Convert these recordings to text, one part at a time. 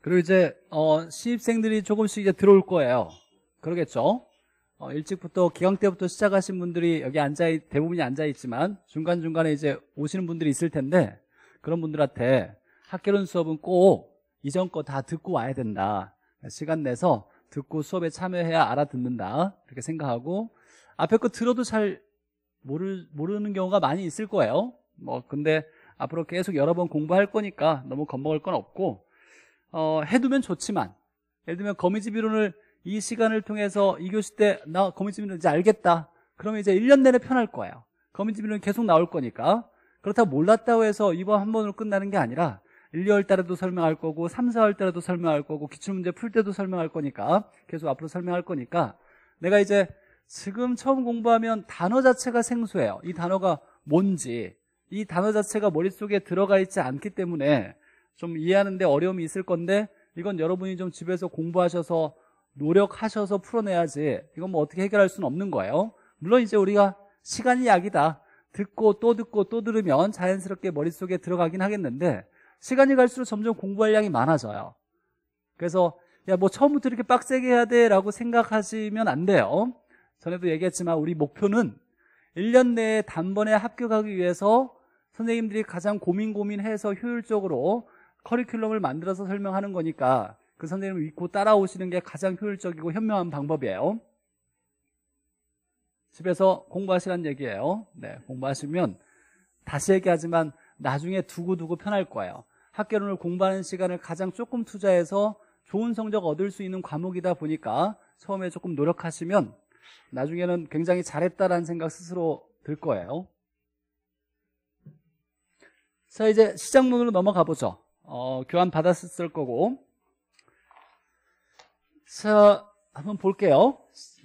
그리고 이제 어, 신입생들이 조금씩 이제 들어올 거예요. 그러겠죠? 어, 일찍부터 기강 때부터 시작하신 분들이 여기 앉아 대부분이 앉아 있지만 중간 중간에 이제 오시는 분들이 있을 텐데 그런 분들한테 학교론 수업은 꼭 이전 거 다 듣고 와야 된다. 시간 내서 듣고 수업에 참여해야 알아듣는다. 이렇게 생각하고 앞에 거 들어도 잘 모르, 모르는 경우가 많이 있을 거예요. 뭐 근데 앞으로 계속 여러 번 공부할 거니까 너무 겁먹을 건 없고 어, 해두면 좋지만 예를 들면 거미집 이론을 이 시간을 통해서 이교시 때 나 거미집 이론 이제 알겠다. 그러면 이제 1년 내내 편할 거예요. 거미집 이론 이 계속 나올 거니까. 그렇다고 몰랐다고 해서 이번 한 번으로 끝나는 게 아니라 1, 2월 달에도 설명할 거고 3, 4월 달에도 설명할 거고 기출문제 풀 때도 설명할 거니까 계속 앞으로 설명할 거니까 내가 이제 지금 처음 공부하면 단어 자체가 생소해요. 이 단어가 뭔지 이 단어 자체가 머릿속에 들어가 있지 않기 때문에 좀 이해하는데 어려움이 있을 건데 이건 여러분이 좀 집에서 공부하셔서 노력하셔서 풀어내야지 이건 뭐 어떻게 해결할 수는 없는 거예요 물론 이제 우리가 시간이 약이다 듣고 또 듣고 또 들으면 자연스럽게 머릿속에 들어가긴 하겠는데 시간이 갈수록 점점 공부할 양이 많아져요 그래서 야 뭐 처음부터 이렇게 빡세게 해야 돼 라고 생각하시면 안 돼요 전에도 얘기했지만 우리 목표는 1년 내에 단번에 합격하기 위해서 선생님들이 가장 고민 고민해서 효율적으로 커리큘럼을 만들어서 설명하는 거니까 그 선생님을 믿고 따라오시는 게 가장 효율적이고 현명한 방법이에요. 집에서 공부하시라는 얘기예요. 네, 공부하시면 다시 얘기하지만 나중에 두고두고 편할 거예요. 학교론을 공부하는 시간을 가장 조금 투자해서 좋은 성적 얻을 수 있는 과목이다 보니까 처음에 조금 노력하시면 나중에는 굉장히 잘했다라는 생각 스스로 들 거예요. 자, 이제 시작문으로 넘어가 보죠. 어, 교환 받았을 거고 자 한번 볼게요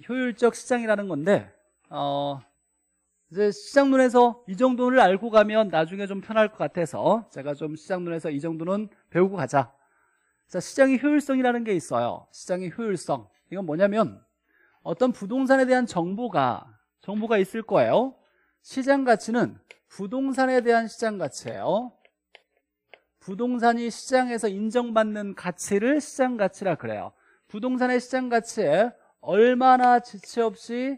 효율적 시장이라는 건데 어, 이제 시장론에서 이 정도를 알고 가면 나중에 좀 편할 것 같아서 제가 좀 시장론에서 이 정도는 배우고 가자 자 시장의 효율성이라는 게 있어요 시장의 효율성 이건 뭐냐면 어떤 부동산에 대한 정보가 정보가 있을 거예요 시장 가치는 부동산에 대한 시장 가치예요 부동산이 시장에서 인정받는 가치를 시장 가치라 그래요 부동산의 시장 가치에 얼마나 지체 없이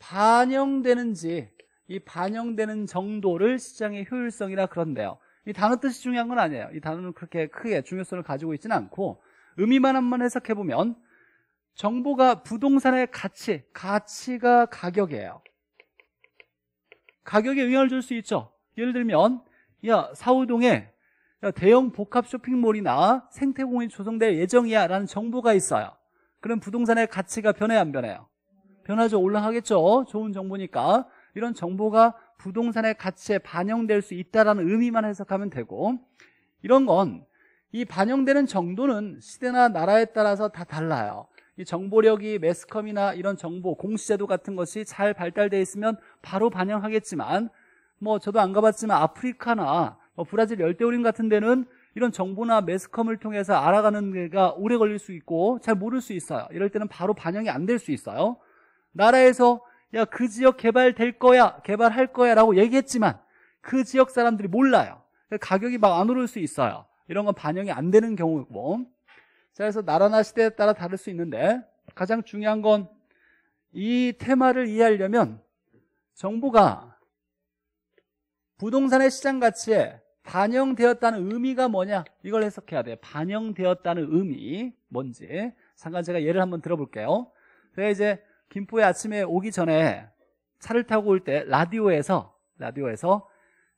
반영되는지 이 반영되는 정도를 시장의 효율성이라 그런데요 이 단어 뜻이 중요한 건 아니에요 이 단어는 그렇게 크게 중요성을 가지고 있지는 않고 의미만 한번 해석해보면 정보가 부동산의 가치, 가치가 가격이에요 가격에 영향을 줄 수 있죠 예를 들면 야 사우동에 그러니까 대형 복합 쇼핑몰이나 생태공원이 조성될 예정이야 라는 정보가 있어요 그럼 부동산의 가치가 변해요 안 변해요? 변하죠 올라가겠죠 좋은 정보니까 이런 정보가 부동산의 가치에 반영될 수 있다라는 의미만 해석하면 되고 이런 건 이 반영되는 정도는 시대나 나라에 따라서 다 달라요 이 정보력이 매스컴이나 이런 정보 공시제도 같은 것이 잘발달되어 있으면 바로 반영하겠지만 뭐 저도 안 가봤지만 아프리카나 어, 브라질 열대우림 같은 데는 이런 정보나 매스컴을 통해서 알아가는 데가 오래 걸릴 수 있고 잘 모를 수 있어요. 이럴 때는 바로 반영이 안 될 수 있어요. 나라에서 야 그 지역 개발될 거야 개발할 거야 라고 얘기했지만 그 지역 사람들이 몰라요. 가격이 막 안 오를 수 있어요. 이런 건 반영이 안 되는 경우고 자 그래서 나라나 시대에 따라 다를 수 있는데 가장 중요한 건 이 테마를 이해하려면 정부가 부동산의 시장 가치에 반영되었다는 의미가 뭐냐 이걸 해석해야 돼 반영되었다는 의미 뭔지 잠깐 제가 예를 한번 들어볼게요 제가 이제 김포에 아침에 오기 전에 차를 타고 올 때 라디오에서 라디오에서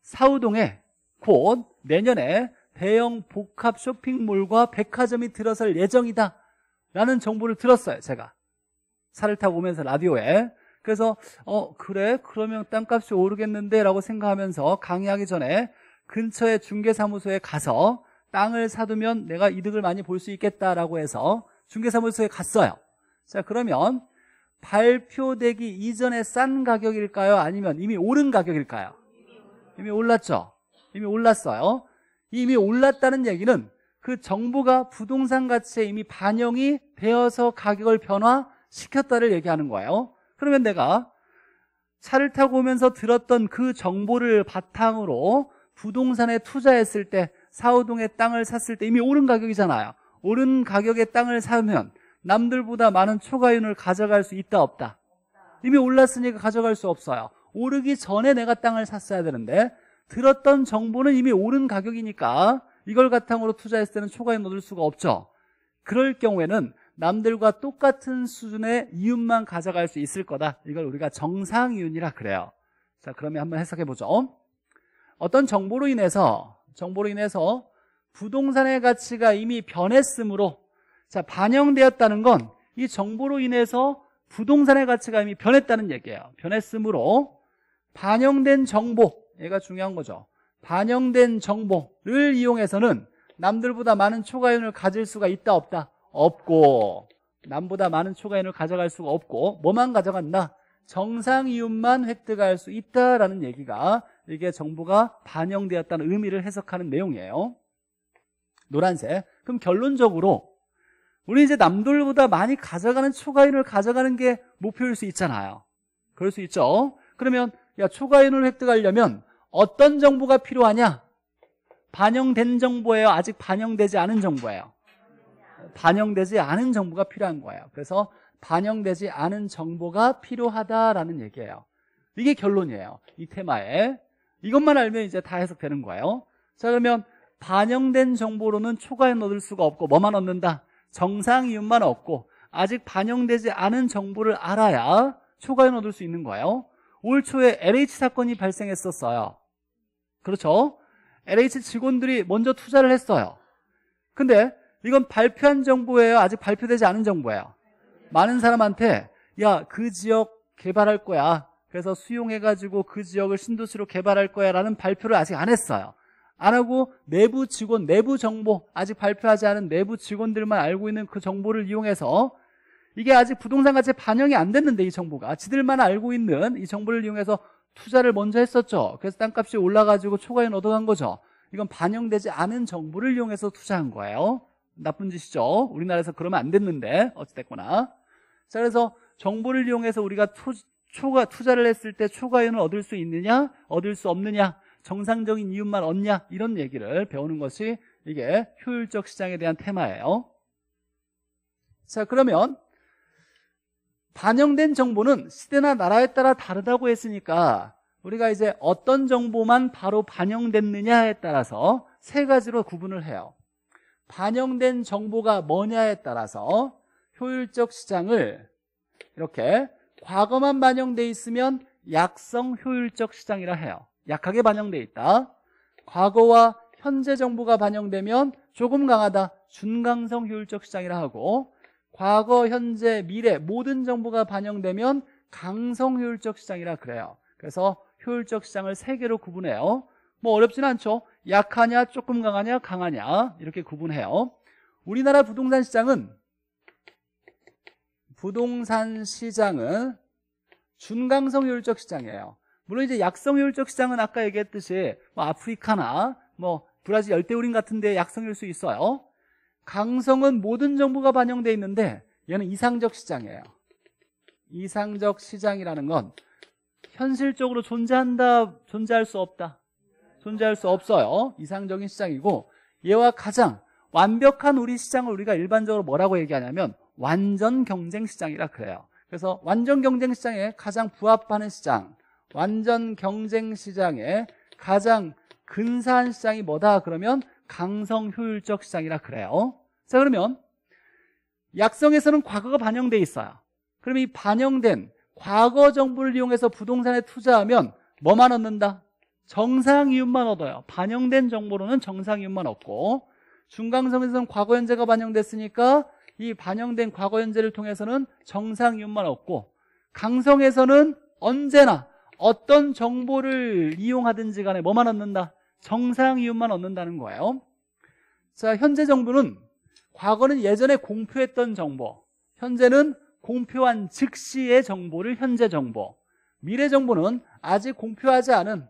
사우동에 곧 내년에 대형 복합 쇼핑몰과 백화점이 들어설 예정이다 라는 정보를 들었어요 제가 차를 타고 오면서 라디오에 그래서 어 그래 그러면 땅값이 오르겠는데 라고 생각하면서 강의하기 전에 근처에 중개사무소에 가서 땅을 사두면 내가 이득을 많이 볼 수 있겠다라고 해서 중개사무소에 갔어요. 자, 그러면 발표되기 이전에 싼 가격일까요? 아니면 이미 오른 가격일까요? 이미 올랐죠? 이미 올랐어요. 이미 올랐다는 얘기는 그 정보가 부동산 가치에 이미 반영이 되어서 가격을 변화시켰다를 얘기하는 거예요. 그러면 내가 차를 타고 오면서 들었던 그 정보를 바탕으로 부동산에 투자했을 때 사우동의 땅을 샀을 때 이미 오른 가격이잖아요. 오른 가격의 땅을 사면 남들보다 많은 초과윤을 가져갈 수 있다 없다. 이미 올랐으니까 가져갈 수 없어요. 오르기 전에 내가 땅을 샀어야 되는데 들었던 정보는 이미 오른 가격이니까 이걸 바탕으로 투자했을 때는 초과윤 얻을 수가 없죠. 그럴 경우에는 남들과 똑같은 수준의 이윤만 가져갈 수 있을 거다. 이걸 우리가 정상이윤이라 그래요. 자, 그러면 한번 해석해 보죠. 어떤 정보로 인해서 정보로 인해서 부동산의 가치가 이미 변했으므로 자 반영되었다는 건 이 정보로 인해서 부동산의 가치가 이미 변했다는 얘기예요 변했으므로 반영된 정보 얘가 중요한 거죠 반영된 정보를 이용해서는 남들보다 많은 초과연을 가질 수가 있다 없다 없고 남보다 많은 초과연을 가져갈 수가 없고 뭐만 가져간다 정상 이윤만 획득할 수 있다라는 얘기가 이게 정부가 반영되었다는 의미를 해석하는 내용이에요. 노란색. 그럼 결론적으로 우리 이제 남들보다 많이 가져가는 초과인을 가져가는 게 목표일 수 있잖아요. 그럴 수 있죠. 그러면 야 초과인을 획득하려면 어떤 정보가 필요하냐? 반영된 정보예요. 아직 반영되지 않은 정보예요. 반영되지 않은 정보가 필요한 거예요. 그래서 반영되지 않은 정보가 필요하다라는 얘기예요. 이게 결론이에요. 이 테마에. 이것만 알면 이제 다 해석되는 거예요. 자, 그러면 반영된 정보로는 초과해 넣을 수가 없고 뭐만 얻는다? 정상 이윤만 얻고 아직 반영되지 않은 정보를 알아야 초과해 넣을 수 있는 거예요. 올 초에 LH 사건이 발생했었어요. 그렇죠? LH 직원들이 먼저 투자를 했어요. 근데 이건 발표한 정보예요? 아직 발표되지 않은 정보예요? 많은 사람한테 야 그 지역 개발할 거야 그래서 수용해가지고 그 지역을 신도시로 개발할 거야 라는 발표를 아직 안 했어요 안 하고 내부 직원 내부 정보 아직 발표하지 않은 내부 직원들만 알고 있는 그 정보를 이용해서 이게 아직 부동산 가치에 반영이 안 됐는데 이 정보가 지들만 알고 있는 이 정보를 이용해서 투자를 먼저 했었죠 그래서 땅값이 올라가지고 초과인 얻어간 거죠 이건 반영되지 않은 정보를 이용해서 투자한 거예요 나쁜 짓이죠 우리나라에서 그러면 안 됐는데 어찌됐거나 자, 그래서 정보를 이용해서 우리가 투, 초과 투자를 했을 때 초과율을 얻을 수 있느냐, 얻을 수 없느냐, 정상적인 이윤만 얻냐 이런 얘기를 배우는 것이 이게 효율적 시장에 대한 테마예요. 자, 그러면 반영된 정보는 시대나 나라에 따라 다르다고 했으니까 우리가 이제 어떤 정보만 바로 반영됐느냐에 따라서 세 가지로 구분을 해요. 반영된 정보가 뭐냐에 따라서 효율적 시장을 이렇게 과거만 반영돼 있으면 약성 효율적 시장이라 해요 약하게 반영돼 있다 과거와 현재 정보가 반영되면 조금 강하다 준강성 효율적 시장이라 하고 과거, 현재, 미래 모든 정보가 반영되면 강성 효율적 시장이라 그래요 그래서 효율적 시장을 세 개로 구분해요 뭐 어렵진 않죠 약하냐, 조금 강하냐, 강하냐 이렇게 구분해요 우리나라 부동산 시장은 부동산 시장은 준강성 효율적 시장이에요. 물론 이제 약성 효율적 시장은 아까 얘기했듯이 뭐 아프리카나 뭐 브라질 열대우림 같은데 약성일 수 있어요. 강성은 모든 정부가 반영돼 있는데 얘는 이상적 시장이에요. 이상적 시장이라는 건 현실적으로 존재한다, 존재할 수 없다. 존재할 수 없어요. 이상적인 시장이고 얘와 가장 완벽한 우리 시장을 우리가 일반적으로 뭐라고 얘기하냐면 완전 경쟁 시장이라 그래요. 그래서 완전 경쟁 시장에 가장 부합하는 시장, 완전 경쟁 시장에 가장 근사한 시장이 뭐다 그러면 강성 효율적 시장이라 그래요. 자 그러면 약성에서는 과거가 반영돼 있어요. 그럼 이 반영된 과거 정보를 이용해서 부동산에 투자하면 뭐만 얻는다? 정상 이윤만 얻어요. 반영된 정보로는 정상 이윤만 얻고 중강성에서는 과거 현재가 반영됐으니까 이 반영된 과거 현재를 통해서는 정상 이윤만 없고 강성에서는 언제나 어떤 정보를 이용하든지 간에 뭐만 얻는다? 정상 이윤만 얻는다는 거예요 자 현재 정부는 과거는 예전에 공표했던 정보 현재는 공표한 즉시의 정보를 현재 정보 미래 정보는 아직 공표하지 않은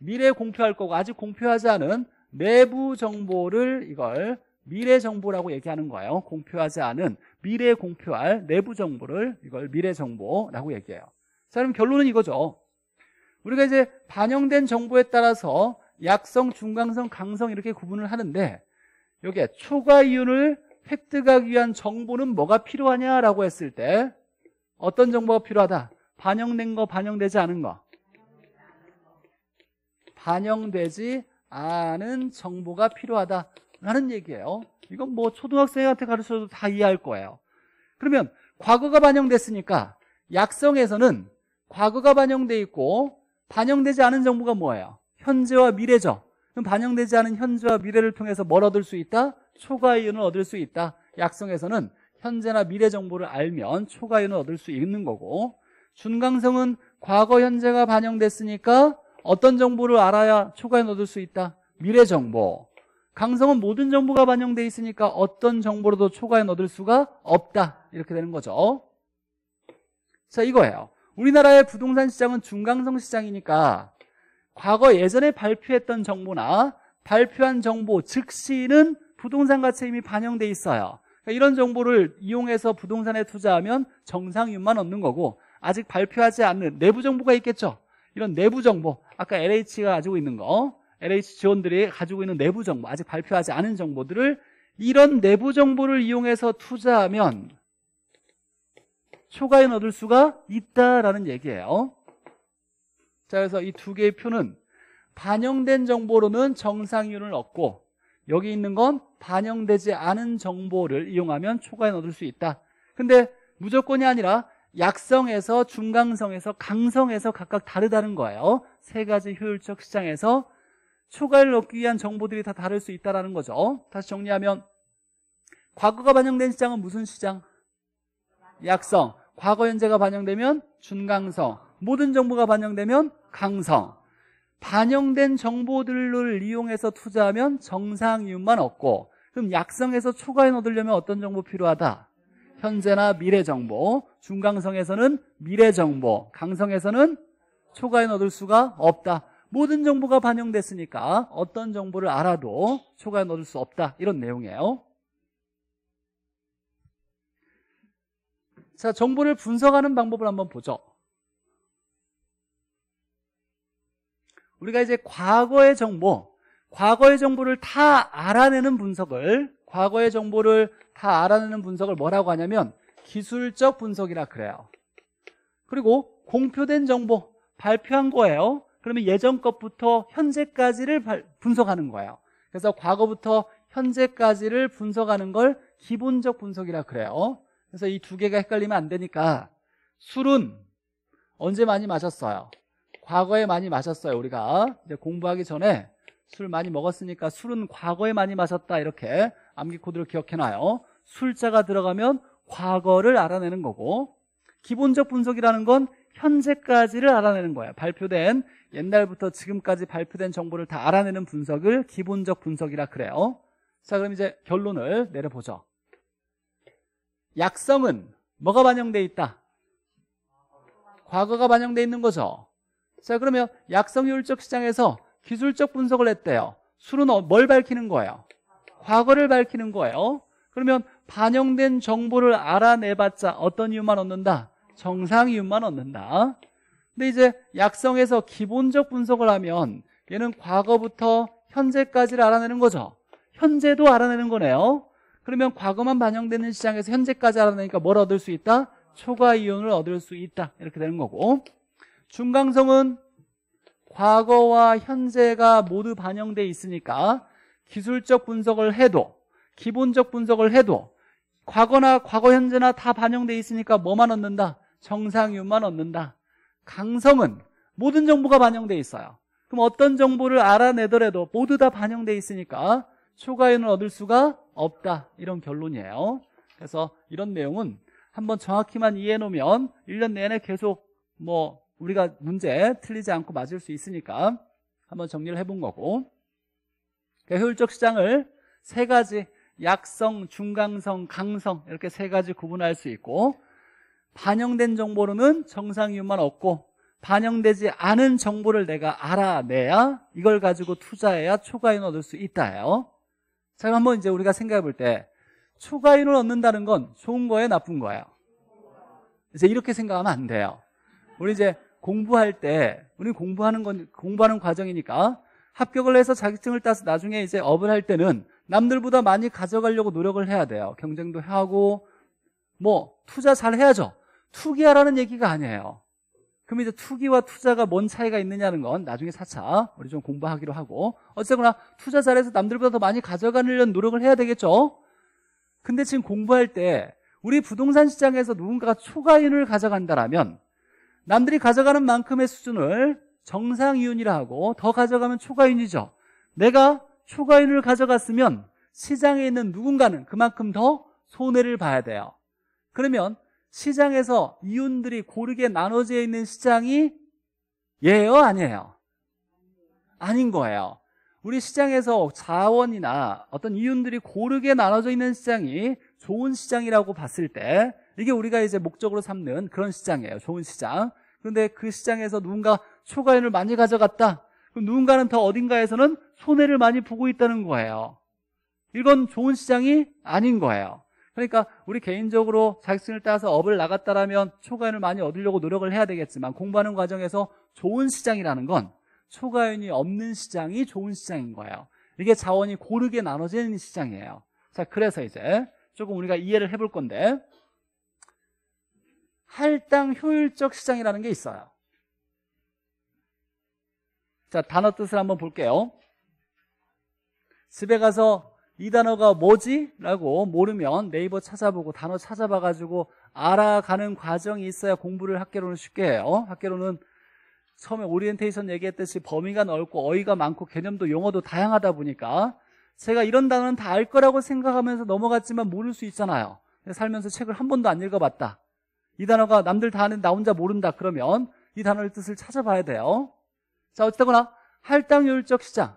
미래에 공표할 거고 아직 공표하지 않은 내부 정보를 이걸 미래 정보라고 얘기하는 거예요. 공표하지 않은 미래 공표할 내부 정보를 이걸 미래 정보라고 얘기해요. 자, 그럼 결론은 이거죠. 우리가 이제 반영된 정보에 따라서 약성, 중강성, 강성 이렇게 구분을 하는데 여기에 초과 이윤을 획득하기 위한 정보는 뭐가 필요하냐라고 했을 때 어떤 정보가 필요하다? 반영된 거, 반영되지 않은 거. 반영되지 않은 정보가 필요하다. 라는 얘기예요. 이건 뭐 초등학생한테 가르쳐도 다 이해할 거예요. 그러면 과거가 반영됐으니까 약성에서는 과거가 반영돼 있고 반영되지 않은 정보가 뭐예요? 현재와 미래죠. 그럼 반영되지 않은 현재와 미래를 통해서 뭘 얻을 수 있다? 초과이윤을 얻을 수 있다. 약성에서는 현재나 미래 정보를 알면 초과이윤을 얻을 수 있는 거고 준강성은 과거 현재가 반영됐으니까 어떤 정보를 알아야 초과이윤 얻을 수 있다? 미래 정보. 강성은 모든 정보가 반영돼 있으니까 어떤 정보로도 초과해 얻을 수가 없다 이렇게 되는 거죠 자 이거예요 우리나라의 부동산 시장은 중강성 시장이니까 과거 예전에 발표했던 정보나 발표한 정보 즉시는 부동산 가치 이미 반영돼 있어요 그러니까 이런 정보를 이용해서 부동산에 투자하면 정상윤만 얻는 거고 아직 발표하지 않는 내부 정보가 있겠죠 이런 내부 정보 아까 LH가 가지고 있는 거 LH 지원들이 가지고 있는 내부 정보, 아직 발표하지 않은 정보들을 이런 내부 정보를 이용해서 투자하면 초과연 얻을 수가 있다라는 얘기예요. 자, 그래서 이 두 개의 표는 반영된 정보로는 정상이윤을 얻고 여기 있는 건 반영되지 않은 정보를 이용하면 초과연 얻을 수 있다. 근데 무조건이 아니라 약성에서 중강성에서 강성에서 각각 다르다는 거예요. 세 가지 효율적 시장에서 초과를 얻기 위한 정보들이 다 다를 수 있다는 거죠 다시 정리하면 과거가 반영된 시장은 무슨 시장? 약성 과거 현재가 반영되면 준강성 모든 정보가 반영되면 강성 반영된 정보들을 이용해서 투자하면 정상이윤만 얻고 그럼 약성에서 초과인 얻으려면 어떤 정보 필요하다? 현재나 미래 정보 중강성에서는 미래 정보 강성에서는 초과인 얻을 수가 없다 모든 정보가 반영됐으니까 어떤 정보를 알아도 초과해 넣을 수 없다 이런 내용이에요 자 정보를 분석하는 방법을 한번 보죠 우리가 이제 과거의 정보 과거의 정보를 다 알아내는 분석을 과거의 정보를 다 알아내는 분석을 뭐라고 하냐면 기술적 분석이라 그래요 그리고 공표된 정보 발표한 거예요 그러면 예전 것부터 현재까지를 분석하는 거예요. 그래서 과거부터 현재까지를 분석하는 걸 기본적 분석이라 그래요. 그래서 이 두 개가 헷갈리면 안 되니까 술은 언제 많이 마셨어요? 과거에 많이 마셨어요. 우리가 이제 공부하기 전에 술 많이 먹었으니까 술은 과거에 많이 마셨다 이렇게 암기 코드를 기억해놔요. 술자가 들어가면 과거를 알아내는 거고 기본적 분석이라는 건 현재까지를 알아내는 거예요. 발표된 옛날부터 지금까지 발표된 정보를 다 알아내는 분석을 기본적 분석이라 그래요. 자 그럼 이제 결론을 내려보죠. 약성은 뭐가 반영돼 있다? 과거가 반영돼 있는 거죠. 자 그러면 약성효율적 시장에서 기술적 분석을 했대요. 술은 어, 뭘 밝히는 거예요? 과거를 밝히는 거예요. 그러면 반영된 정보를 알아내봤자 어떤 이유만 얻는다? 정상 이유만 얻는다. 근데 이제 약성에서 기본적 분석을 하면 얘는 과거부터 현재까지를 알아내는 거죠. 현재도 알아내는 거네요. 그러면 과거만 반영되는 시장에서 현재까지 알아내니까 뭘 얻을 수 있다? 초과 이윤을 얻을 수 있다. 이렇게 되는 거고 중강성은 과거와 현재가 모두 반영돼 있으니까 기술적 분석을 해도 기본적 분석을 해도 과거나 과거 현재나 다 반영돼 있으니까 뭐만 얻는다? 정상이윤만 얻는다. 강성은 모든 정보가 반영돼 있어요. 그럼 어떤 정보를 알아내더라도 모두 다 반영돼 있으니까 초과인을 얻을 수가 없다 이런 결론이에요. 그래서 이런 내용은 한번 정확히만 이해해 놓으면 1년 내내 계속 뭐 우리가 문제 틀리지 않고 맞을 수 있으니까 한번 정리를 해본 거고 그러니까 효율적 시장을 세 가지 약성, 중강성, 강성 이렇게 세 가지 구분할 수 있고 반영된 정보로는 정상이유만 얻고 반영되지 않은 정보를 내가 알아내야 이걸 가지고 투자해야 초과인윤 얻을 수 있다요. 자, 그 한번 이제 우리가 생각해 볼때초과인을 얻는다는 건 좋은 거예요, 나쁜 거예요? 이제 이렇게 생각하면 안 돼요. 우리 이제 공부할 때 우리 공부하는 건 공부하는 과정이니까 합격을 해서 자격증을 따서 나중에 이제 업을 할 때는 남들보다 많이 가져가려고 노력을 해야 돼요. 경쟁도 하고 뭐 투자 잘 해야죠. 투기하라는 얘기가 아니에요. 그럼 이제 투기와 투자가 뭔 차이가 있느냐는 건 나중에 4차 우리 좀 공부하기로 하고 어쨌거나 투자 잘해서 남들보다 더 많이 가져가려는 노력을 해야 되겠죠 근데 지금 공부할 때 우리 부동산 시장에서 누군가가 초과이윤을 가져간다라면 남들이 가져가는 만큼의 수준을 정상이윤이라 하고 더 가져가면 초과이윤이죠 내가 초과이윤을 가져갔으면 시장에 있는 누군가는 그만큼 더 손해를 봐야 돼요 그러면 시장에서 이윤들이 고르게 나눠져 있는 시장이 예요? 아니에요? 아닌 거예요. 우리 시장에서 자원이나 어떤 이윤들이 고르게 나눠져 있는 시장이 좋은 시장이라고 봤을 때 이게 우리가 이제 목적으로 삼는 그런 시장이에요. 좋은 시장. 그런데 그 시장에서 누군가 초과인을 많이 가져갔다. 그럼 누군가는 더 어딘가에서는 손해를 많이 보고 있다는 거예요. 이건 좋은 시장이 아닌 거예요. 그러니까 우리 개인적으로 자격증을 따서 업을 나갔다라면 초과연을 많이 얻으려고 노력을 해야 되겠지만 공부하는 과정에서 좋은 시장이라는 건 초과연이 없는 시장이 좋은 시장인 거예요 이게 자원이 고르게 나눠지는 시장이에요 자 그래서 이제 조금 우리가 이해를 해 볼 건데 할당 효율적 시장이라는 게 있어요 자 단어 뜻을 한번 볼게요 집에 가서 이 단어가 뭐지? 라고 모르면 네이버 찾아보고 단어 찾아봐가지고 알아가는 과정이 있어야 공부를 학계로는 쉽게 해요. 어? 학계로는 처음에 오리엔테이션 얘기했듯이 범위가 넓고 어휘가 많고 개념도 용어도 다양하다 보니까 제가 이런 단어는 다 알 거라고 생각하면서 넘어갔지만 모를 수 있잖아요. 살면서 책을 한 번도 안 읽어봤다. 이 단어가 남들 다 아는 나 혼자 모른다. 그러면 이 단어의 뜻을 찾아봐야 돼요. 자, 어쨌거나 할당 효율적 시장.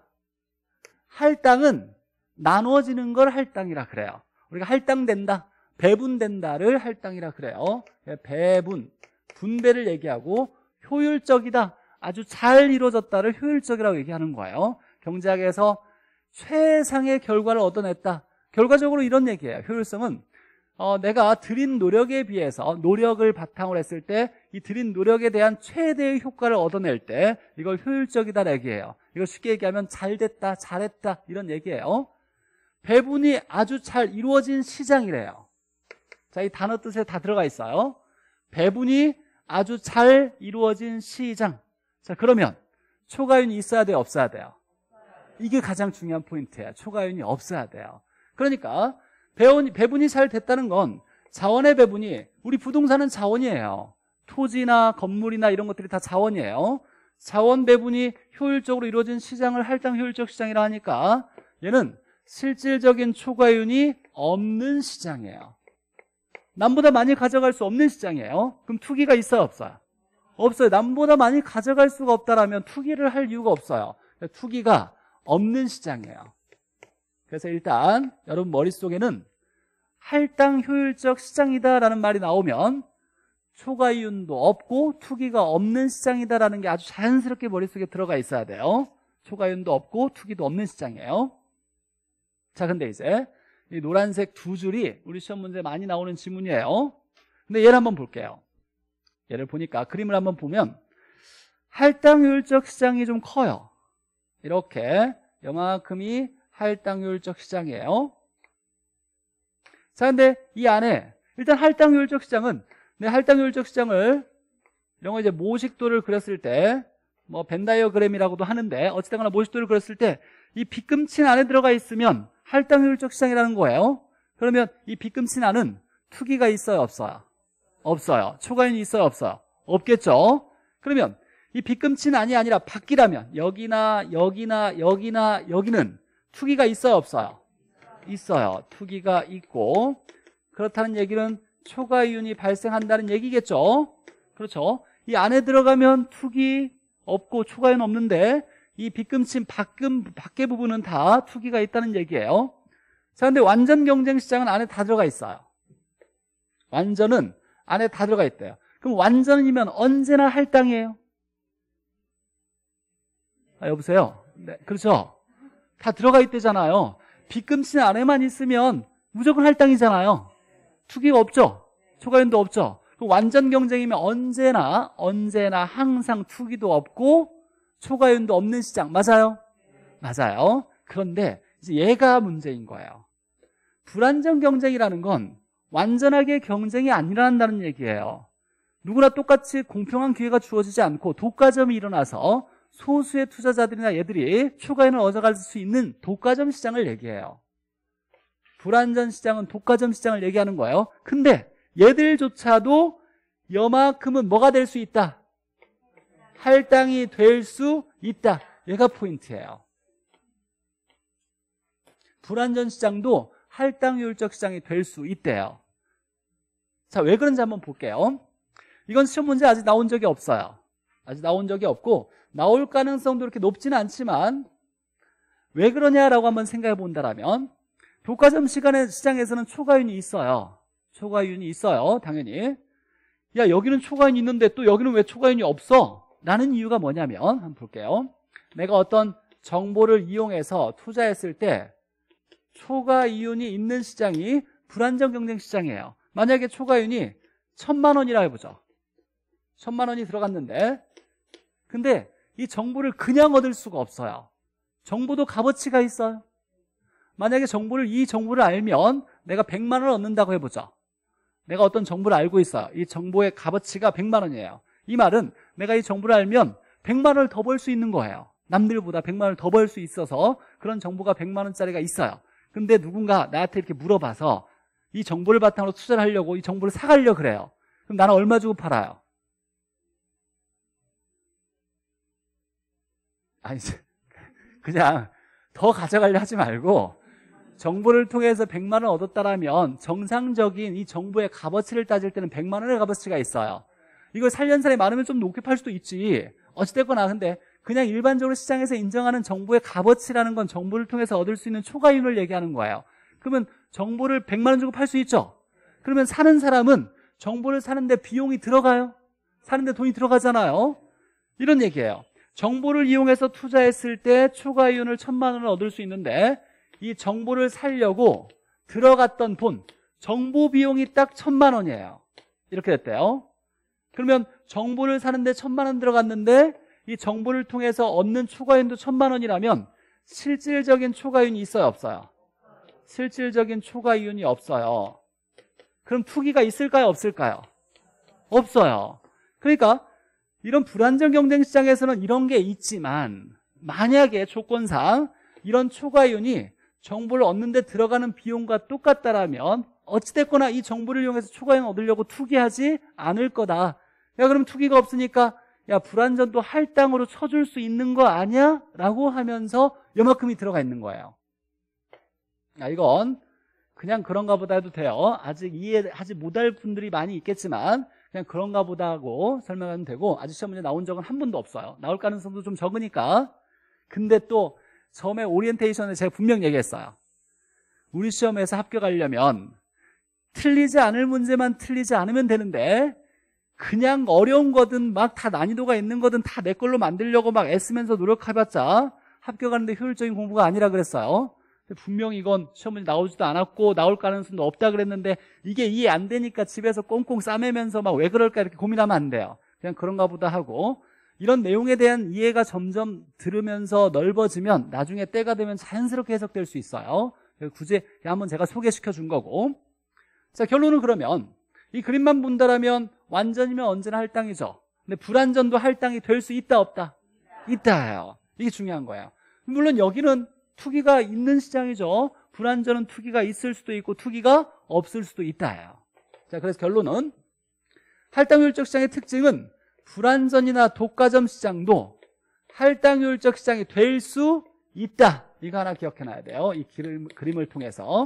할당은 나누어지는걸 할당이라 그래요 우리가 할당된다 배분된다를 할당이라 그래요 예, 배분, 분배를 얘기하고 효율적이다 아주 잘 이루어졌다를 효율적이라고 얘기하는 거예요 경제학에서 최상의 결과를 얻어냈다 결과적으로 이런 얘기예요 효율성은 어, 내가 들인 노력에 비해서 어, 노력을 바탕으로 했을 때 이 들인 노력에 대한 최대의 효과를 얻어낼 때 이걸 효율적이다 얘기예요 이걸 쉽게 얘기하면 잘 됐다 잘했다 이런 얘기예요 배분이 아주 잘 이루어진 시장이래요. 자, 이 단어 뜻에 다 들어가 있어요. 배분이 아주 잘 이루어진 시장. 자, 그러면 초과윤이 있어야 돼요? 없어야 돼요? 이게 가장 중요한 포인트요 초과윤이 없어야 돼요. 그러니까 배운, 배분이 잘 됐다는 건 자원의 배분이 우리 부동산은 자원이에요. 토지나 건물이나 이런 것들이 다 자원이에요. 자원 배분이 효율적으로 이루어진 시장을 할당 효율적 시장이라 하니까 얘는 실질적인 초과윤이 없는 시장이에요. 남보다 많이 가져갈 수 없는 시장이에요. 그럼 투기가 있어요, 없어요? 없어요. 남보다 많이 가져갈 수가 없다라면 투기를 할 이유가 없어요. 투기가 없는 시장이에요. 그래서 일단 여러분 머릿속에는 할당 효율적 시장이다라는 말이 나오면 초과이윤도 없고 투기가 없는 시장이다라는 게 아주 자연스럽게 머릿속에 들어가 있어야 돼요. 초과이윤도 없고 투기도 없는 시장이에요. 자, 근데 이제 이 노란색 두 줄이 우리 시험 문제 많이 나오는 지문이에요. 근데 얘를 한번 볼게요. 얘를 보니까 그림을 한번 보면 할당효율적 시장이 좀 커요. 이렇게 요만큼이 할당효율적 시장이에요. 자, 근데 이 안에 일단 할당효율적 시장은 내 할당효율적 시장을 이런 거 이제 모식도를 그렸을 때 뭐 벤다이어그램이라고도 하는데 어쨌됐거나 모식도를 그렸을 때 이 빗금친 안에 들어가 있으면 할당 효율적 시장이라는 거예요. 그러면 이 빚금치나는 투기가 있어요, 없어요? 없어요. 초과인이 있어요, 없어요? 없겠죠? 그러면 이 빚금치난이 아니라 바뀌라면 여기나 여기나 여기나 여기는 투기가 있어요, 없어요? 있어요. 투기가 있고 그렇다는 얘기는 초과이윤이 발생한다는 얘기겠죠? 그렇죠? 이 안에 들어가면 투기 없고 초과이윤 없는데 이빚금침 밖금, 밖에 부분은 다 투기가 있다는 얘기예요. 자, 근데 완전 경쟁 시장은 안에 다 들어가 있어요. 완전은 안에 다 들어가 있대요. 그럼 완전이면 언제나 할당이에요. 아, 여보세요? 네, 그렇죠. 다 들어가 있대잖아요. 빚금침 안에만 있으면 무조건 할당이잖아요. 투기가 없죠. 초과연도 없죠. 완전 경쟁이면 언제나 언제나 항상 투기도 없고 초과연도 없는 시장 맞아요? 맞아요. 그런데 이제 얘가 문제인 거예요. 불안정 경쟁이라는 건 완전하게 경쟁이 안 일어난다는 얘기예요. 누구나 똑같이 공평한 기회가 주어지지 않고 독과점이 일어나서 소수의 투자자들이나 얘들이 초과에을 얻어갈 수 있는 독과점 시장을 얘기해요. 불안전 시장은 독과점 시장을 얘기하는 거예요. 근데 얘들조차도 여만큼은 뭐가 될 수 있다? 할당이 될 수 있다. 얘가 포인트예요. 불완전 시장도 할당 효율적 시장이 될 수 있대요. 자, 왜 그런지 한번 볼게요. 이건 시험 문제 아직 나온 적이 없어요. 아직 나온 적이 없고 나올 가능성도 이렇게 높지는 않지만 왜 그러냐라고 한번 생각해 본다라면 독과점 시간에 시장에서는 초과윤이 있어요. 초과윤이 있어요. 당연히. 야, 여기는 초과윤이 있는데 또 여기는 왜 초과윤이 없어? 라는 이유가 뭐냐면 한번 볼게요 내가 어떤 정보를 이용해서 투자했을 때 초과 이윤이 있는 시장이 불안정 경쟁 시장이에요 만약에 초과 이윤이 천만 원이라 해보죠 천만 원이 들어갔는데 근데 이 정보를 그냥 얻을 수가 없어요 정보도 값어치가 있어요 만약에 정보를 이 정보를 알면 내가 100만 원을 얻는다고 해보죠 내가 어떤 정보를 알고 있어요 이 정보의 값어치가 100만 원이에요 이 말은 내가 이 정보를 알면 100만 원을 더 벌 수 있는 거예요 남들보다 100만 원을 더 벌 수 있어서 그런 정보가 100만 원짜리가 있어요 근데 누군가 나한테 이렇게 물어봐서 이 정보를 바탕으로 투자를 하려고 이 정보를 사가려 고 그래요 그럼 나는 얼마 주고 팔아요? 아니 그냥 더 가져가려 하지 말고 정보를 통해서 100만 원 얻었다라면 정상적인 이 정보의 값어치를 따질 때는 100만 원의 값어치가 있어요 이거 살려산사 많으면 좀 높게 팔 수도 있지. 어찌됐거나 근데 그냥 일반적으로 시장에서 인정하는 정보의 값어치라는 건 정보를 통해서 얻을 수 있는 초과이익을 얘기하는 거예요. 그러면 정보를 100만 원 주고 팔 수 있죠. 그러면 사는 사람은 정보를 사는데 비용이 들어가요. 사는데 돈이 들어가잖아요. 이런 얘기예요. 정보를 이용해서 투자했을 때 초과 이윤을 천만 원을 얻을 수 있는데 이 정보를 살려고 들어갔던 돈, 정보 비용이 딱 천만 원이에요. 이렇게 됐대요. 그러면 정보를 사는데 천만 원 들어갔는데 이 정보를 통해서 얻는 초과윤도 천만 원이라면 실질적인 초과윤이 있어요 없어요? 실질적인 초과윤이 없어요 그럼 투기가 있을까요 없을까요? 없어요 그러니까 이런 불안정 경쟁 시장에서는 이런 게 있지만 만약에 조건상 이런 초과윤이 정보를 얻는데 들어가는 비용과 똑같다라면 어찌됐거나 이 정보를 이용해서 초과윤 얻으려고 투기하지 않을 거다 야 그럼 투기가 없으니까 야 불안전도 할당으로 쳐줄 수 있는 거 아니야? 라고 하면서 요만큼이 들어가 있는 거예요 야 이건 그냥 그런가 보다 해도 돼요 아직 이해하지 못할 분들이 많이 있겠지만 그냥 그런가 보다 하고 설명하면 되고 아직 시험 문제 나온 적은 한 번도 없어요 나올 가능성도 좀 적으니까 근데 또 처음에 오리엔테이션에 제가 분명 얘기했어요 우리 시험에서 합격하려면 틀리지 않을 문제만 틀리지 않으면 되는데 그냥 어려운 거든 막 다 난이도가 있는 거든 다 내 걸로 만들려고 막 애쓰면서 노력해봤자 합격하는데 효율적인 공부가 아니라 그랬어요. 분명 이건 시험문제 나오지도 않았고 나올 가능성도 없다 그랬는데 이게 이해 안 되니까 집에서 꽁꽁 싸매면서 막 왜 그럴까 이렇게 고민하면 안 돼요. 그냥 그런가 보다 하고 이런 내용에 대한 이해가 점점 들으면서 넓어지면 나중에 때가 되면 자연스럽게 해석될 수 있어요. 굳이 한번 제가 소개시켜 준 거고 자 결론은 그러면 이 그림만 본다라면 완전이면 언제나 할당이죠. 근데 불완전도 할당이 될 수 있다 없다? 있다요. 이게 중요한 거예요. 물론 여기는 투기가 있는 시장이죠. 불완전은 투기가 있을 수도 있고 투기가 없을 수도 있다요. 자, 그래서 결론은 할당효율적 시장의 특징은 불완전이나 독과점 시장도 할당효율적 시장이 될 수 있다. 이거 하나 기억해놔야 돼요. 이 그림, 그림을 통해서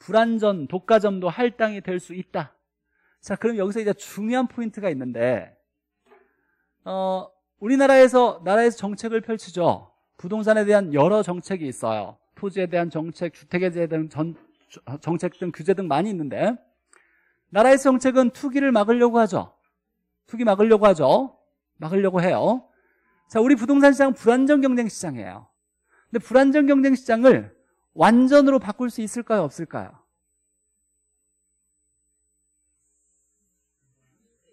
불완전 독과점도 할당이 될 수 있다. 자, 그럼 여기서 이제 중요한 포인트가 있는데, 어, 우리나라에서, 나라에서 정책을 펼치죠. 부동산에 대한 여러 정책이 있어요. 토지에 대한 정책, 주택에 대한 전, 정책 등 규제 등 많이 있는데, 나라에서 정책은 투기를 막으려고 하죠. 투기 막으려고 하죠. 막으려고 해요. 자, 우리 부동산 시장은 불안정 경쟁 시장이에요. 근데 불안정 경쟁 시장을 완전으로 바꿀 수 있을까요? 없을까요?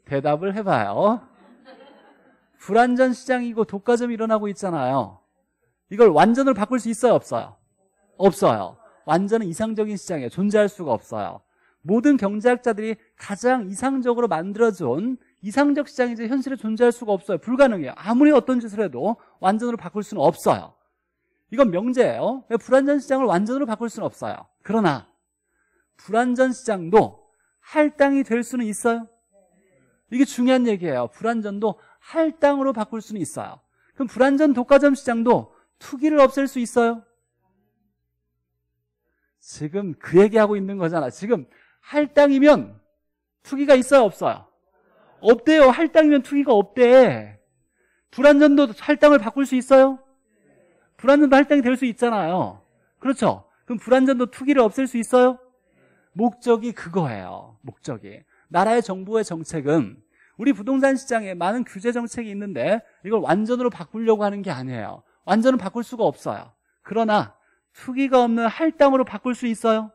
대답을 해봐요. 불완전 시장이고 독과점이 일어나고 있잖아요. 이걸 완전으로 바꿀 수 있어요? 없어요? 없어요. 완전은 이상적인 시장에 존재할 수가 없어요. 모든 경제학자들이 가장 이상적으로 만들어준 이상적 시장이 이제 현실에 존재할 수가 없어요. 불가능해요. 아무리 어떤 짓을 해도 완전으로 바꿀 수는 없어요. 이건 명제예요. 불완전 시장을 완전으로 바꿀 수는 없어요. 그러나 불완전 시장도 할당이 될 수는 있어요. 이게 중요한 얘기예요. 불안전도 할당으로 바꿀 수는 있어요. 그럼 불안전 독과점 시장도 투기를 없앨 수 있어요? 지금 그 얘기하고 있는 거잖아. 지금 할당이면 투기가 있어요, 없어요? 없대요. 할당이면 투기가 없대. 불안전도 할당을 바꿀 수 있어요? 불안전도 할당이 될 수 있잖아요. 그렇죠? 그럼 불안전도 투기를 없앨 수 있어요? 목적이 그거예요. 목적이. 나라의 정부의 정책은 우리 부동산 시장에 많은 규제 정책이 있는데 이걸 완전으로 바꾸려고 하는 게 아니에요. 완전은 바꿀 수가 없어요. 그러나 투기가 없는 할당으로 바꿀 수 있어요?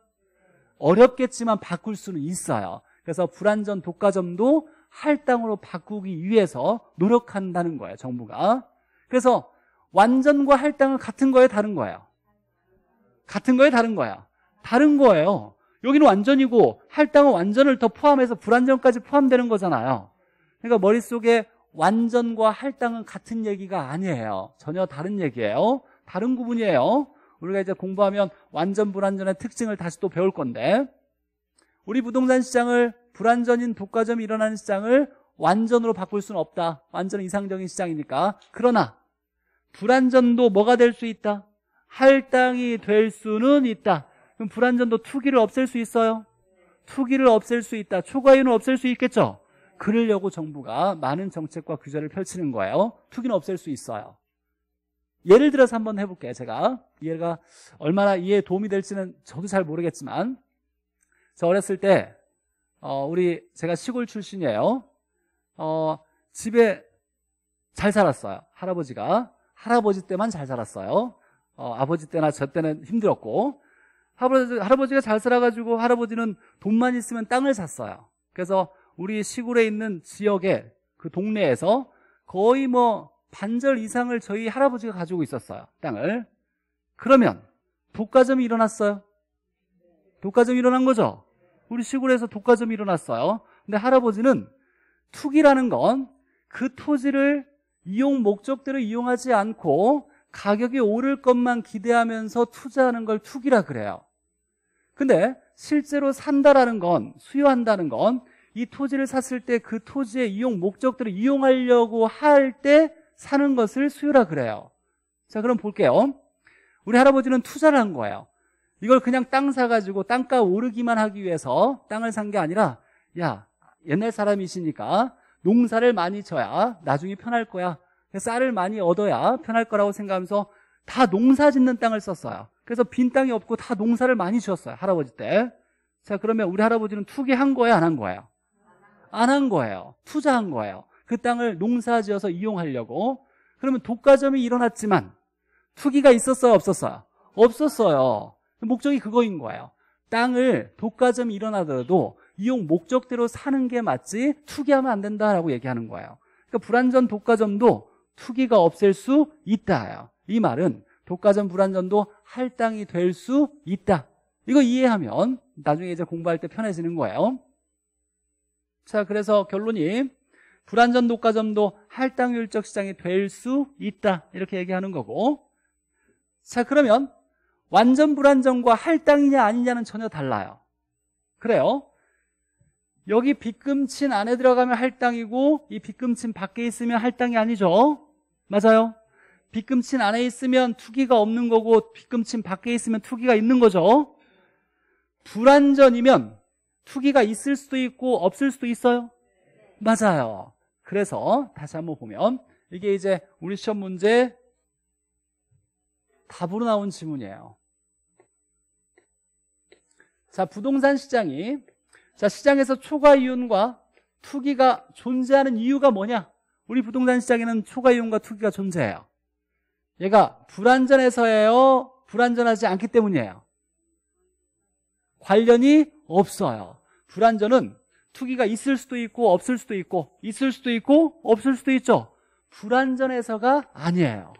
어렵겠지만 바꿀 수는 있어요. 그래서 불안전 독과점도 할당으로 바꾸기 위해서 노력한다는 거예요, 정부가. 그래서 완전과 할당은 같은 거예요, 다른 거예요? 같은 거예요, 다른 거예요? 다른 거예요. 여기는 완전이고 할당은 완전을 더 포함해서 불완전까지 포함되는 거잖아요. 그러니까 머릿속에 완전과 할당은 같은 얘기가 아니에요. 전혀 다른 얘기예요. 다른 구분이에요. 우리가 이제 공부하면 완전 불완전의 특징을 다시 또 배울 건데 우리 부동산 시장을 불완전인 독과점이 일어나는 시장을 완전으로 바꿀 수는 없다. 완전 이상적인 시장이니까. 그러나 불완전도 뭐가 될 수 있다? 할당이 될 수는 있다. 그럼 불안전도 투기를 없앨 수 있어요? 투기를 없앨 수 있다. 초과이윤을 없앨 수 있겠죠? 그러려고 정부가 많은 정책과 규제를 펼치는 거예요. 투기는 없앨 수 있어요. 예를 들어서 한번 해볼게요. 제가 이해가 얼마나 이해에 도움이 될지는 저도 잘 모르겠지만 저 어렸을 때 어, 우리 제가 시골 출신이에요. 어, 집에 잘 살았어요. 할아버지가 할아버지 때만 잘 살았어요. 어, 아버지 때나 저 때는 힘들었고 할아버지, 가잘 살아가지고 할아버지는 돈만 있으면 땅을 샀어요. 그래서 우리 시골에 있는 지역에 그 동네에서 거의 뭐 반절 이상을 저희 할아버지가 가지고 있었어요. 땅을. 그러면 독과점이 일어났어요. 독과점이 일어난 거죠. 우리 시골에서 독과점이 일어났어요. 근데 할아버지는 투기라는 건 그 토지를 이용 목적대로 이용하지 않고 가격이 오를 것만 기대하면서 투자하는 걸 투기라 그래요. 근데 실제로 산다라는 건 수요한다는 건 이 토지를 샀을 때 그 토지의 이용 목적들을 이용하려고 할 때 사는 것을 수요라 그래요. 자, 그럼 볼게요. 우리 할아버지는 투자를 한 거예요. 이걸 그냥 땅 사가지고 땅값 오르기만 하기 위해서 땅을 산 게 아니라 야, 옛날 사람이시니까 농사를 많이 쳐야 나중에 편할 거야. 쌀을 많이 얻어야 편할 거라고 생각하면서 다 농사 짓는 땅을 썼어요. 그래서 빈 땅이 없고 다 농사를 많이 지었어요. 할아버지 때. 자, 그러면 우리 할아버지는 투기한 거예요? 안 한 거예요? 안 한 거예요. 투자한 거예요. 그 땅을 농사 지어서 이용하려고. 그러면 독과점이 일어났지만 투기가 있었어요? 없었어요? 없었어요. 목적이 그거인 거예요. 땅을 독과점이 일어나더라도 이용 목적대로 사는 게 맞지 투기하면 안 된다라고 얘기하는 거예요. 그러니까 불완전 독과점도 투기가 없앨 수 있다요. 이 말은 독과점 불안전도 할당이 될 수 있다. 이거 이해하면 나중에 이제 공부할 때 편해지는 거예요. 자, 그래서 결론이 불안전 독과점도 할당률적 시장이 될 수 있다. 이렇게 얘기하는 거고. 자, 그러면 완전 불안전과 할당이냐 아니냐는 전혀 달라요. 그래요. 여기 빚금친 안에 들어가면 할당이고 이 빚금친 밖에 있으면 할당이 아니죠. 맞아요. 빗금친 안에 있으면 투기가 없는 거고 빗금친 밖에 있으면 투기가 있는 거죠. 불완전이면 투기가 있을 수도 있고 없을 수도 있어요. 맞아요. 그래서 다시 한번 보면 이게 이제 우리 시험 문제 답으로 나온 질문이에요 자, 부동산 시장이 자, 시장에서 초과 이윤과 투기가 존재하는 이유가 뭐냐? 우리 부동산 시장에는 초과 이윤과 투기가 존재해요. 얘가 불완전해서예요? 불완전하지 않기 때문이에요. 관련이 없어요. 불완전은 투기가 있을 수도 있고 없을 수도 있고 있을 수도 있고 없을 수도 있죠. 불완전해서가 아니에요.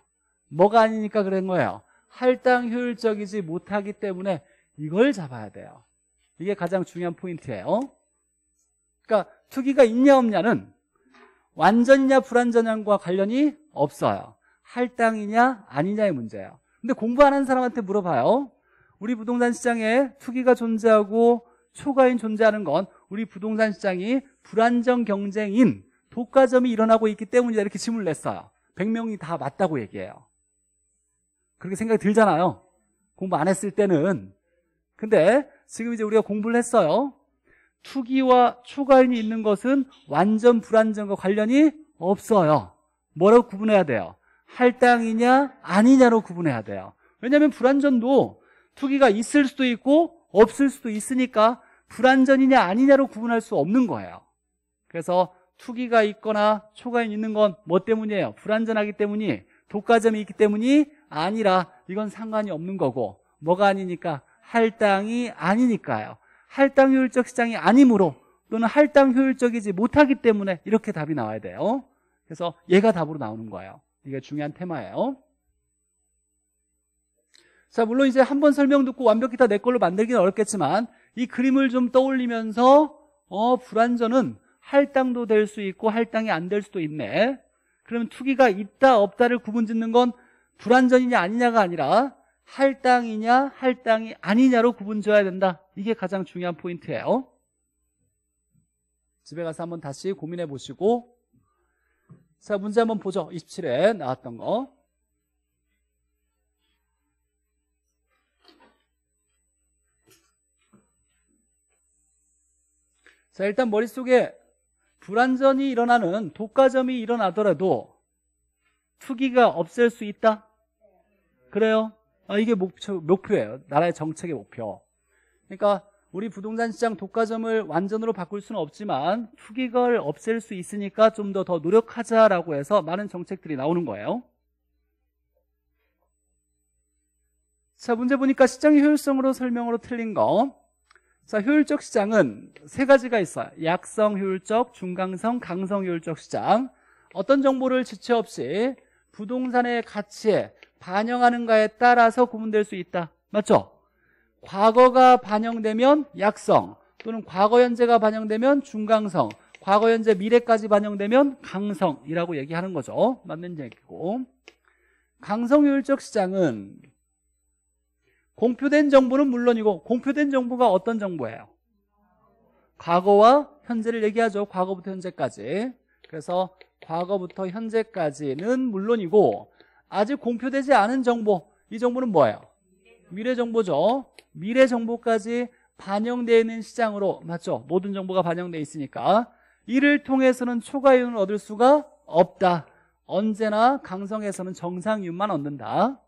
뭐가 아니니까 그런 거예요. 할당 효율적이지 못하기 때문에 이걸 잡아야 돼요. 이게 가장 중요한 포인트예요. 그러니까 투기가 있냐 없냐는 완전냐 이 불완전함과 관련이 없어요. 할당이냐 아니냐의 문제예요 근데 공부 안 하는 사람한테 물어봐요 우리 부동산 시장에 투기가 존재하고 초과인 존재하는 건 우리 부동산 시장이 불안정 경쟁인 독과점이 일어나고 있기 때문이다 이렇게 질문을 냈어요 100명이 다 맞다고 얘기해요 그렇게 생각이 들잖아요 공부 안 했을 때는 근데 지금 이제 우리가 공부를 했어요 투기와 초과인이 있는 것은 완전 불안정과 관련이 없어요 뭐라고 구분해야 돼요? 할당이냐 아니냐로 구분해야 돼요 왜냐하면 불완전도 투기가 있을 수도 있고 없을 수도 있으니까 불완전이냐 아니냐로 구분할 수 없는 거예요 그래서 투기가 있거나 초과인 있는 건 뭐 때문이에요? 불완전하기 때문이 독과점이 있기 때문이 아니라 이건 상관이 없는 거고 뭐가 아니니까 할당이 아니니까요 할당 효율적 시장이 아니므로 또는 할당 효율적이지 못하기 때문에 이렇게 답이 나와야 돼요 그래서 얘가 답으로 나오는 거예요 이게 중요한 테마예요. 자, 물론 이제 한 번 설명 듣고 완벽히 다 내 걸로 만들기는 어렵겠지만 이 그림을 좀 떠올리면서 어, 불완전은 할당도 될 수 있고 할당이 안 될 수도 있네. 그러면 투기가 있다 없다를 구분 짓는 건불완전이냐 아니냐가 아니라 할당이냐 할당이 아니냐로 구분 줘야 된다. 이게 가장 중요한 포인트예요. 집에 가서 한번 다시 고민해 보시고 자, 문제 한번 보죠. 27에 나왔던 거. 자, 일단 머릿속에 불완전이 일어나는 독과점이 일어나더라도 투기가 없앨 수 있다? 그래요? 아, 이게 목표, 목표예요. 나라의 정책의 목표. 그러니까 우리 부동산 시장 독과점을 완전으로 바꿀 수는 없지만 투기걸 없앨 수 있으니까 좀 더 더 노력하자라고 해서 많은 정책들이 나오는 거예요. 자, 문제 보니까 시장의 효율성으로 설명으로 틀린 거. 자, 효율적 시장은 세 가지가 있어요. 약성 효율적, 중강성, 강성 효율적 시장. 어떤 정보를 지체 없이 부동산의 가치에 반영하는가에 따라서 구분될 수 있다. 맞죠? 과거가 반영되면 약성 또는 과거 현재가 반영되면 중강성 과거 현재 미래까지 반영되면 강성이라고 얘기하는 거죠 맞는 얘기고 강성효율적 시장은 공표된 정보는 물론이고 공표된 정보가 어떤 정보예요? 과거와 현재를 얘기하죠 과거부터 현재까지 그래서 과거부터 현재까지는 물론이고 아직 공표되지 않은 정보 이 정보는 뭐예요? 미래정보죠. 미래정보까지 반영되어 있는 시장으로 맞죠? 모든 정보가 반영되어 있으니까 이를 통해서는 초과이윤을 얻을 수가 없다. 언제나 강성에서는 정상이윤만 얻는다.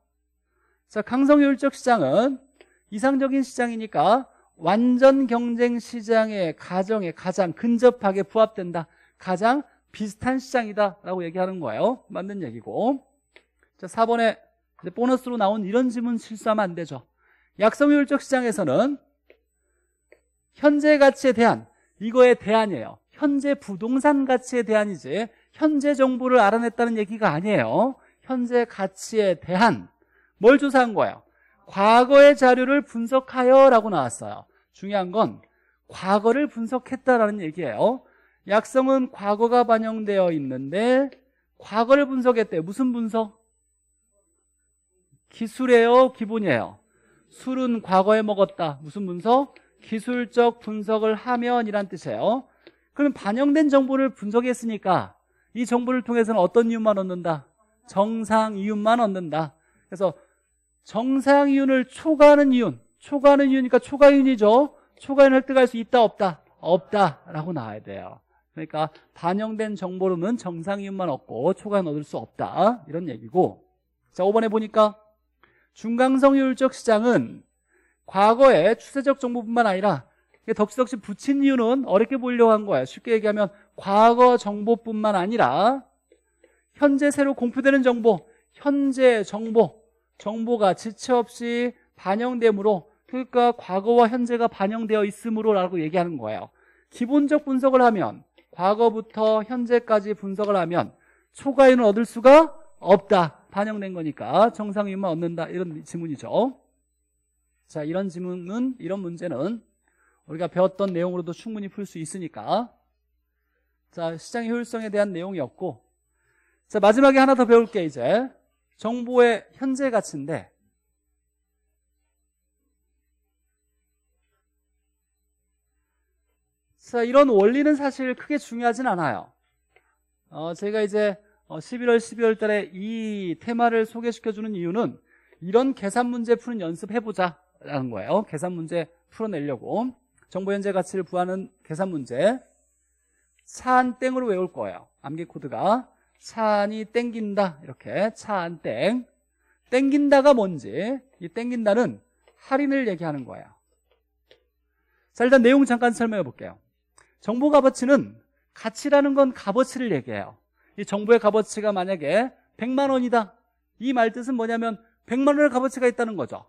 자, 강성효율적 시장은 이상적인 시장이니까 완전 경쟁 시장의 가정에 가장 근접하게 부합된다. 가장 비슷한 시장이다라고 얘기하는 거예요. 맞는 얘기고. 자, 4번에 근데 보너스로 나온 이런 질문 실수하면 안 되죠. 약성효율적 시장에서는 현재 가치에 대한 이거에 대한이에요. 현재 부동산 가치에 대한이지 현재 정보를 알아냈다는 얘기가 아니에요. 현재 가치에 대한 뭘 조사한 거예요? 과거의 자료를 분석하여 라고 나왔어요. 중요한 건 과거를 분석했다라는 얘기예요. 약성은 과거가 반영되어 있는데 과거를 분석했대요. 무슨 분석? 기술이에요, 기본이에요. 술은 과거에 먹었다. 무슨 분석? 기술적 분석을 하면 이란 뜻이에요. 그럼 반영된 정보를 분석했으니까 이 정보를 통해서는 어떤 이윤만 얻는다? 정상 이윤만 얻는다. 그래서 정상 이윤을 초과하는 이윤, 초과하는 이윤이니까 초과 이윤이죠. 초과 이윤 획득할 수 있다, 없다? 없다라고 나와야 돼요. 그러니까 반영된 정보로는 정상 이윤만 얻고 초과는 얻을 수 없다. 이런 얘기고. 자, 5번에 보니까 중강성 효율적 시장은 과거에 추세적 정보뿐만 아니라 덕지덕지 붙인 이유는 어렵게 보이려고 한 거예요. 쉽게 얘기하면 과거 정보뿐만 아니라 현재 새로 공표되는 정보, 현재 정보, 정보가 지체 없이 반영되므로 그러니까 과거와 현재가 반영되어 있으므로라고 얘기하는 거예요. 기본적 분석을 하면 과거부터 현재까지 분석을 하면 초과인을 얻을 수가 없다. 반영된 거니까 정상위만 얻는다 이런 지문이죠 자 이런 지문은 이런 문제는 우리가 배웠던 내용으로도 충분히 풀 수 있으니까 자 시장의 효율성에 대한 내용이었고 자 마지막에 하나 더 배울 게 이제 정보의 현재 가치인데 자 이런 원리는 사실 크게 중요하진 않아요 어, 제가 이제 11월, 어, 12월 달에 이 테마를 소개시켜주는 이유는 이런 계산 문제 푸는 연습해보자 라는 거예요 계산 문제 풀어내려고 정보 현재 가치를 부하는 계산 문제 차안 땡으로 외울 거예요 암기 코드가 차안이 땡긴다 이렇게 차안 땡 땡긴다가 뭔지 이 땡긴다는 할인을 얘기하는 거예요 자 일단 내용 잠깐 설명해 볼게요 정보 값어치는 가치라는 건 값어치를 얘기해요 이 정부의 값어치가 만약에 100만 원이다. 이 말뜻은 뭐냐면 100만 원의 값어치가 있다는 거죠.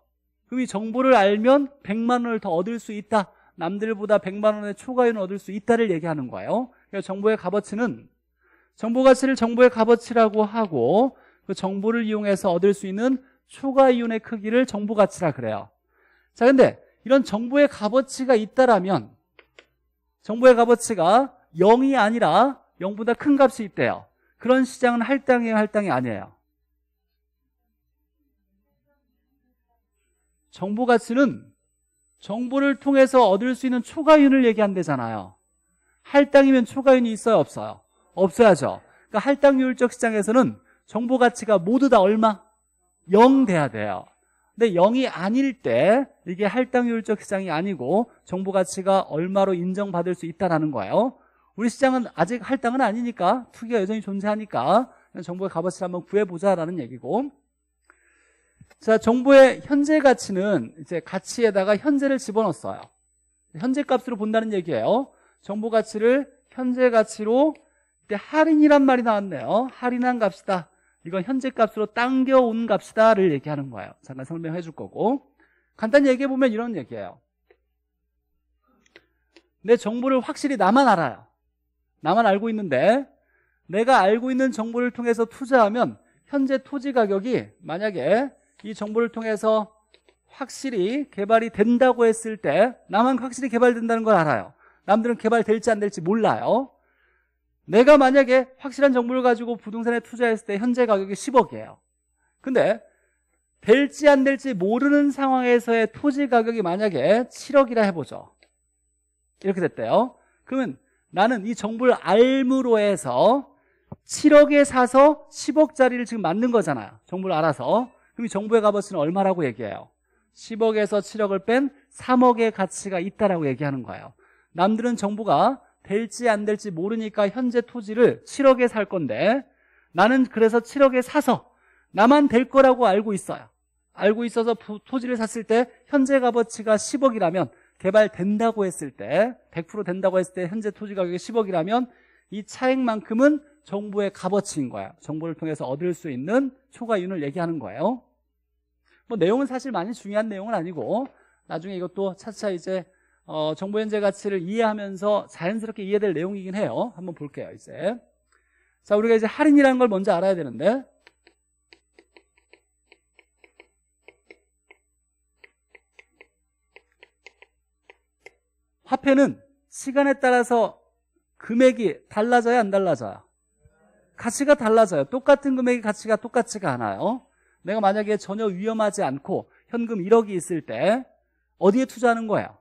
그럼 이 정보를 알면 100만 원을 더 얻을 수 있다. 남들보다 100만 원의 초과율을 얻을 수 있다를 얘기하는 거예요. 그러니 정보의 값어치는 정보 가치를 정보의 값어치라고 하고 그 정보를 이용해서 얻을 수 있는 초과이윤의 크기를 정보 가치라 그래요. 자, 근데 이런 정보의 값어치가 있다라면 정보의 값어치가 0이 아니라 0보다 큰 값이 있대요. 그런 시장은 할당이에요, 할당이 아니에요. 정보 가치는 정보를 통해서 얻을 수 있는 초과윤을 얘기한대잖아요. 할당이면 초과윤이 있어요, 없어요? 없어야죠. 그러니까 할당 효율적 시장에서는 정보 가치가 모두 다 얼마? 0 돼야 돼요. 근데 0이 아닐 때 이게 할당 효율적 시장이 아니고 정보 가치가 얼마로 인정받을 수 있다라는 거예요. 우리 시장은 아직 할당은 아니니까 투기가 여전히 존재하니까 정부의 값어치를 한번 구해보자라는 얘기고 자 정부의 현재 가치는 이제 가치에다가 현재를 집어넣었어요 현재 값으로 본다는 얘기예요 정보 가치를 현재 가치로 그때 할인이란 말이 나왔네요 할인한 값이다 이건 현재 값으로 당겨온 값이다를 얘기하는 거예요 잠깐 설명해 줄 거고 간단히 얘기해 보면 이런 얘기예요 내 정보를 확실히 나만 알아요 나만 알고 있는데 내가 알고 있는 정보를 통해서 투자하면 현재 토지 가격이 만약에 이 정보를 통해서 확실히 개발이 된다고 했을 때 나만 확실히 개발된다는 걸 알아요 남들은 개발될지 안 될지 몰라요 내가 만약에 확실한 정보를 가지고 부동산에 투자했을 때 현재 가격이 10억이에요 근데 될지 안 될지 모르는 상황에서의 토지 가격이 만약에 7억이라 해보죠 이렇게 됐대요 그러면 나는 이 정보를 알므로 해서 7억에 사서 10억짜리를 지금 만든 거잖아요. 정보를 알아서. 그럼 이 정보의 값어치는 얼마라고 얘기해요? 10억에서 7억을 뺀 3억의 가치가 있다라고 얘기하는 거예요. 남들은 정보가 될지 안 될지 모르니까 현재 토지를 7억에 살 건데 나는 그래서 7억에 사서 나만 될 거라고 알고 있어요. 알고 있어서 토지를 샀을 때 현재 값어치가 10억이라면 개발된다고 했을 때 100% 된다고 했을 때 현재 토지 가격이 10억이라면 이 차액만큼은 정부의 값어치인 거야 정부를 통해서 얻을 수 있는 초과윤을 얘기하는 거예요 뭐 내용은 사실 많이 중요한 내용은 아니고 나중에 이것도 차차 이제 어, 정보 현재 가치를 이해하면서 자연스럽게 이해될 내용이긴 해요 한번 볼게요 이제 자 우리가 이제 할인이라는 걸 먼저 알아야 되는데 화폐는 시간에 따라서 금액이 달라져야 안 달라져요? 가치가 달라져요. 똑같은 금액의 가치가 똑같지가 않아요. 내가 만약에 전혀 위험하지 않고 현금 1억이 있을 때 어디에 투자하는 거예요?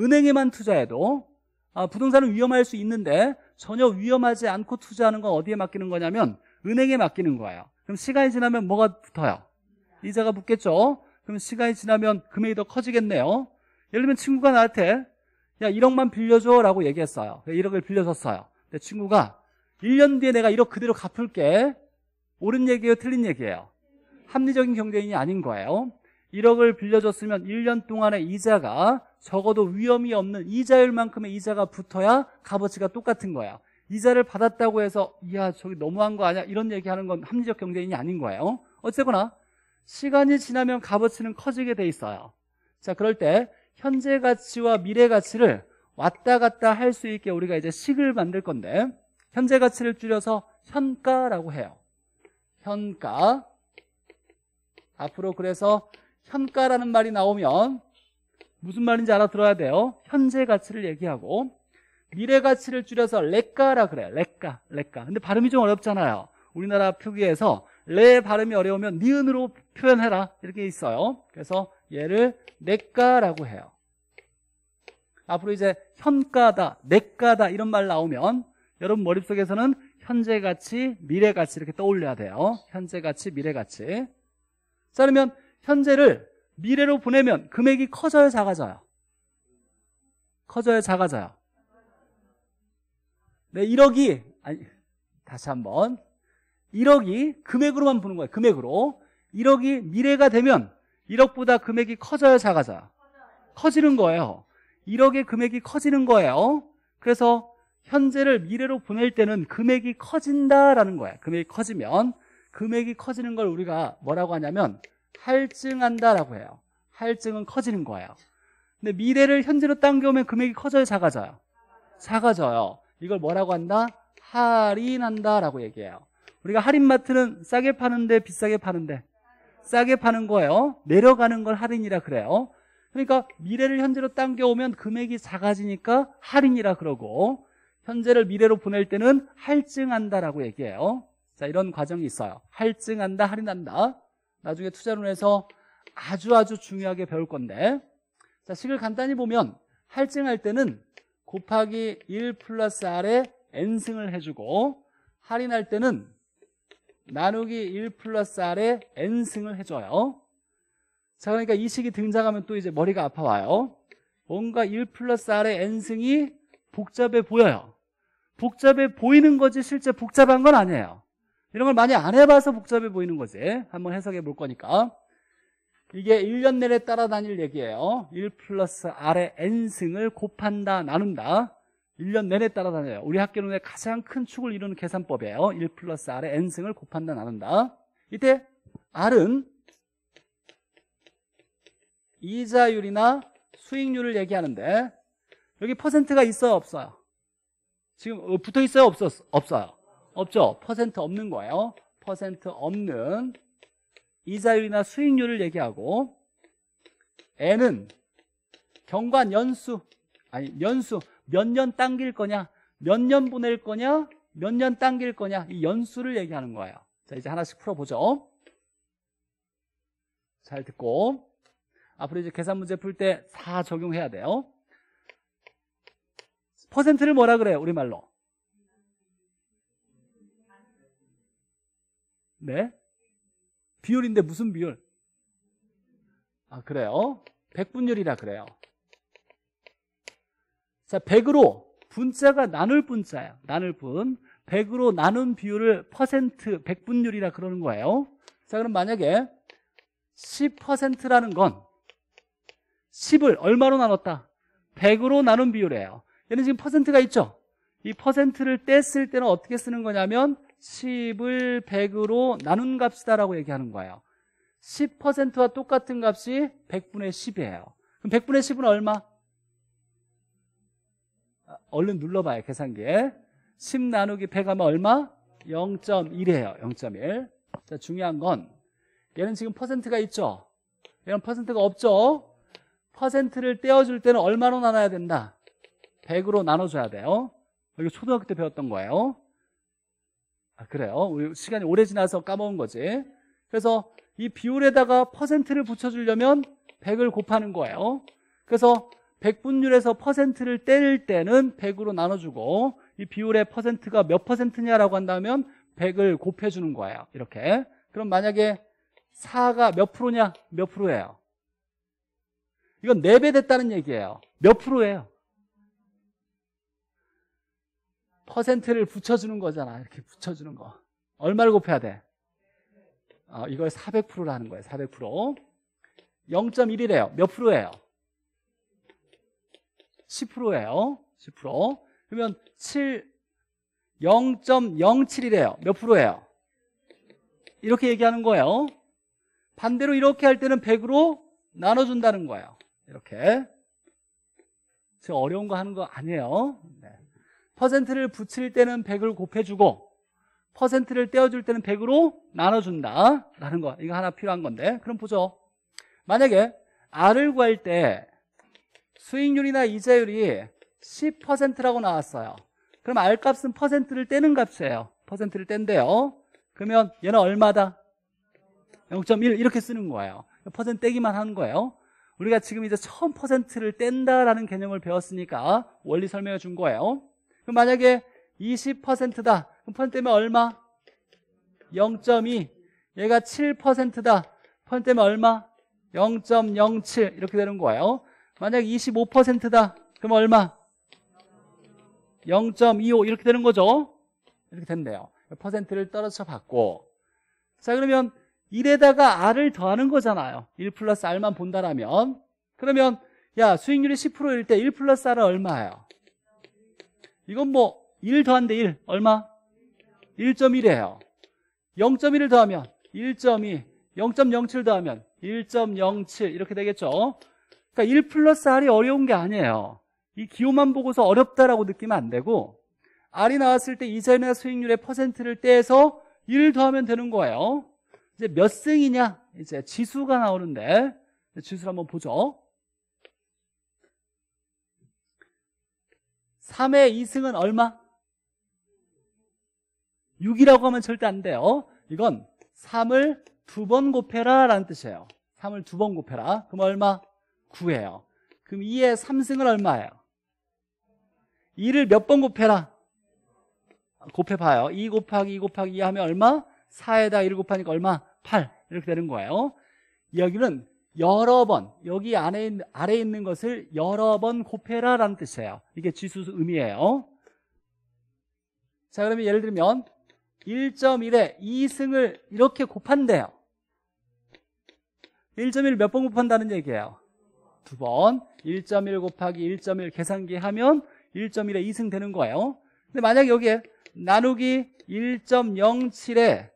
은행에만 투자해도 아, 부동산은 위험할 수 있는데 전혀 위험하지 않고 투자하는 건 어디에 맡기는 거냐면 은행에 맡기는 거예요. 그럼 시간이 지나면 뭐가 붙어요? 이자가 붙겠죠? 그럼 시간이 지나면 금액이 더 커지겠네요. 예를 들면 친구가 나한테 야 1억만 빌려줘 라고 얘기했어요 1억을 빌려줬어요 내 친구가 1년 뒤에 내가 1억 그대로 갚을게 옳은 얘기예요 틀린 얘기예요 합리적인 경쟁이 아닌 거예요 1억을 빌려줬으면 1년 동안의 이자가 적어도 위험이 없는 이자율만큼의 이자가 붙어야 값어치가 똑같은 거예요 이자를 받았다고 해서 이야 저기 너무한 거 아니야 이런 얘기하는 건 합리적 경쟁이 아닌 거예요 어쨌거나 시간이 지나면 값어치는 커지게 돼 있어요 자 그럴 때 현재 가치와 미래 가치를 왔다 갔다 할 수 있게 우리가 이제 식을 만들 건데 현재 가치를 줄여서 현가라고 해요. 현가 앞으로 그래서 현가라는 말이 나오면 무슨 말인지 알아들어야 돼요. 현재 가치를 얘기하고 미래 가치를 줄여서 렉가라 그래요. 렉가렉가 근데 발음이 좀 어렵잖아요. 우리나라 표기에서 레 발음이 어려우면 니은으로 표현해라 이렇게 있어요. 그래서 얘를 내가라고 해요. 앞으로 이제 현가다, 내가다 이런 말 나오면 여러분 머릿속에서는 현재 가치, 미래 가치 이렇게 떠올려야 돼요. 현재 가치, 미래 가치. 자, 그러면 현재를 미래로 보내면 금액이 커져요, 작아져요? 커져요, 작아져요? 네, 1억이 아니 다시 한번 1억이 금액으로만 보는 거예요. 금액으로 1억이 미래가 되면 1억보다 금액이 커져요, 작아져? 커지는 거예요. 1억의 금액이 커지는 거예요. 그래서 현재를 미래로 보낼 때는 금액이 커진다라는 거예요. 금액이 커지면 금액이 커지는 걸 우리가 뭐라고 하냐면 할증한다라고 해요. 할증은 커지는 거예요. 근데 미래를 현재로 당겨오면 금액이 커져요, 작아져요? 작아져요. 이걸 뭐라고 한다? 할인한다라고 얘기해요. 우리가 할인마트는 싸게 파는데 비싸게 파는데 싸게 파는 거예요. 내려가는 걸 할인이라 그래요. 그러니까 미래를 현재로 당겨오면 금액이 작아지니까 할인이라 그러고 현재를 미래로 보낼 때는 할증한다라고 얘기해요. 자 이런 과정이 있어요. 할증한다, 할인한다. 나중에 투자론에서 아주 아주 중요하게 배울 건데 자 식을 간단히 보면 할증할 때는 곱하기 1 플러스 R에 N승을 해주고 할인할 때는 나누기 1 플러스 R에 N승을 해줘요. 자, 그러니까 이 식이 등장하면 또 이제 머리가 아파와요. 뭔가 1 플러스 R의 N승이 복잡해 보여요. 복잡해 보이는 거지 실제 복잡한 건 아니에요. 이런 걸 많이 안 해봐서 복잡해 보이는 거지. 한번 해석해 볼 거니까. 이게 1년 내내 따라다닐 얘기예요. 1 플러스 R의 N승을 곱한다, 나눈다. 1년 내내 따라다녀요. 우리 학교론의 가장 큰 축을 이루는 계산법이에요. 1 플러스 R의 N승을 곱한다, 나눈다. 이때 R은 이자율이나 수익률을 얘기하는데 여기 퍼센트가 있어요, 없어요? 지금 어, 붙어 있어요, 없어 없어요? 없죠? 퍼센트 없는 거예요. 퍼센트 없는 이자율이나 수익률을 얘기하고 N은 경관 연수 아니 연수 몇 년 당길 거냐 몇 년 보낼 거냐 몇 년 당길 거냐 이 연수를 얘기하는 거예요 자 이제 하나씩 풀어보죠 잘 듣고 앞으로 이제 계산 문제 풀 때 다 적용해야 돼요 퍼센트를 뭐라 그래요 우리말로 네 비율인데 무슨 비율 아 그래요 백분율이라 그래요 자, 100으로 분자가 나눌 분자야. 나눌 분. 100으로 나눈 비율을 퍼센트, 1 0 0분율이라 그러는 거예요. 자, 그럼 만약에 10%라는 건 10을 얼마로 나눴다? 100으로 나눈 비율이에요. 얘는 지금 퍼센트가 있죠? 이 퍼센트를 뗐을 때는 어떻게 쓰는 거냐면 10을 100으로 나눈 값이다라고 얘기하는 거예요. 10%와 똑같은 값이 100분의 10이에요. 그럼 100분의 10은 얼마? 얼른 눌러봐요 계산기에 10 나누기 100 하면 얼마? 0.1이에요 0.1 자, 중요한 건 얘는 지금 퍼센트가 있죠 얘는 퍼센트가 없죠 퍼센트를 떼어줄 때는 얼마로 나눠야 된다 100으로 나눠줘야 돼요 이거 초등학교 때 배웠던 거예요 아, 그래요 시간이 오래 지나서 까먹은 거지 그래서 이 비율에다가 퍼센트를 붙여주려면 100을 곱하는 거예요 그래서 백분율에서 퍼센트를 뗄 때는 100으로 나눠주고 이 비율의 퍼센트가 몇 퍼센트냐라고 한다면 100을 곱해주는 거예요 이렇게 그럼 만약에 4가 몇 프로냐 몇 프로예요 이건 4배 됐다는 얘기예요 몇 프로예요 퍼센트를 붙여주는 거잖아 이렇게 붙여주는 거 얼마를 곱해야 돼? 어, 이걸 400%라는 거예요 400% 0.1이래요 몇 프로예요? 10%예요. 10%. 그러면 7 0.07이래요. 몇 프로예요? 이렇게 얘기하는 거예요. 반대로 이렇게 할 때는 100으로 나눠준다는 거예요. 이렇게. 제가 어려운 거 하는 거 아니에요. 네. 퍼센트를 붙일 때는 100을 곱해주고 퍼센트를 떼어줄 때는 100으로 나눠준다라는 거. 이거 하나 필요한 건데. 그럼 보죠. 만약에 R을 구할 때 수익률이나 이자율이 10%라고 나왔어요. 그럼 R값은 퍼센트를 떼는 값이에요. 퍼센트를 뗀대요. 그러면 얘는 얼마다? 0.1 이렇게 쓰는 거예요. 퍼센트 떼기만 하는 거예요. 우리가 지금 이제 처음 퍼센트를 뗀다라는 개념을 배웠으니까 원리 설명해 준 거예요. 그럼 만약에 20%다. 그럼 퍼센트 떼면 얼마? 0.2. 얘가 7%다. 퍼센트 떼면 얼마? 0.07 이렇게 되는 거예요. 만약 25%다. 그럼 얼마? 0.25 이렇게 되는 거죠. 이렇게 된대요. 퍼센트를 떨어져 받고 자 그러면 1에다가 R을 더하는 거잖아요. 1 플러스 R만 본다라면 그러면 야 수익률이 10%일 때 1 플러스 R은 얼마예요? 이건 뭐 1 더한데 1 얼마? 1.1이에요. 0.1을 더하면 1.2 0.07 더하면 1.07 이렇게 되겠죠. 그러니까 1 플러스 R이 어려운 게 아니에요. 이 기호만 보고서 어렵다라고 느끼면 안 되고 R이 나왔을 때 이자율이나 수익률의 퍼센트를 떼서 1 더하면 되는 거예요. 이제 몇 승이냐? 이제 지수가 나오는데 지수를 한번 보죠. 3의 2승은 얼마? 6이라고 하면 절대 안 돼요. 이건 3을 두 번 곱해라 라는 뜻이에요. 3을 두 번 곱해라. 그럼 얼마? 9예요. 그럼 2의 3승은 얼마예요? 2를 몇 번 곱해라? 곱해봐요. 2 곱하기 2 곱하기 2 하면 얼마? 4에다 1 곱하니까 얼마? 8. 이렇게 되는 거예요. 여기는 여러 번, 여기 안에 있는, 아래에 있는 것을 여러 번 곱해라 라는 뜻이에요. 이게 지수 의미예요. 자, 그러면 예를 들면 1.1에 2승을 이렇게 곱한대요. 1.1을 몇 번 곱한다는 얘기예요? 두번1.1 곱하기 1.1 계산기 하면 1.1에 2승 되는 거예요 근데 만약 에 여기에 나누기 1.07에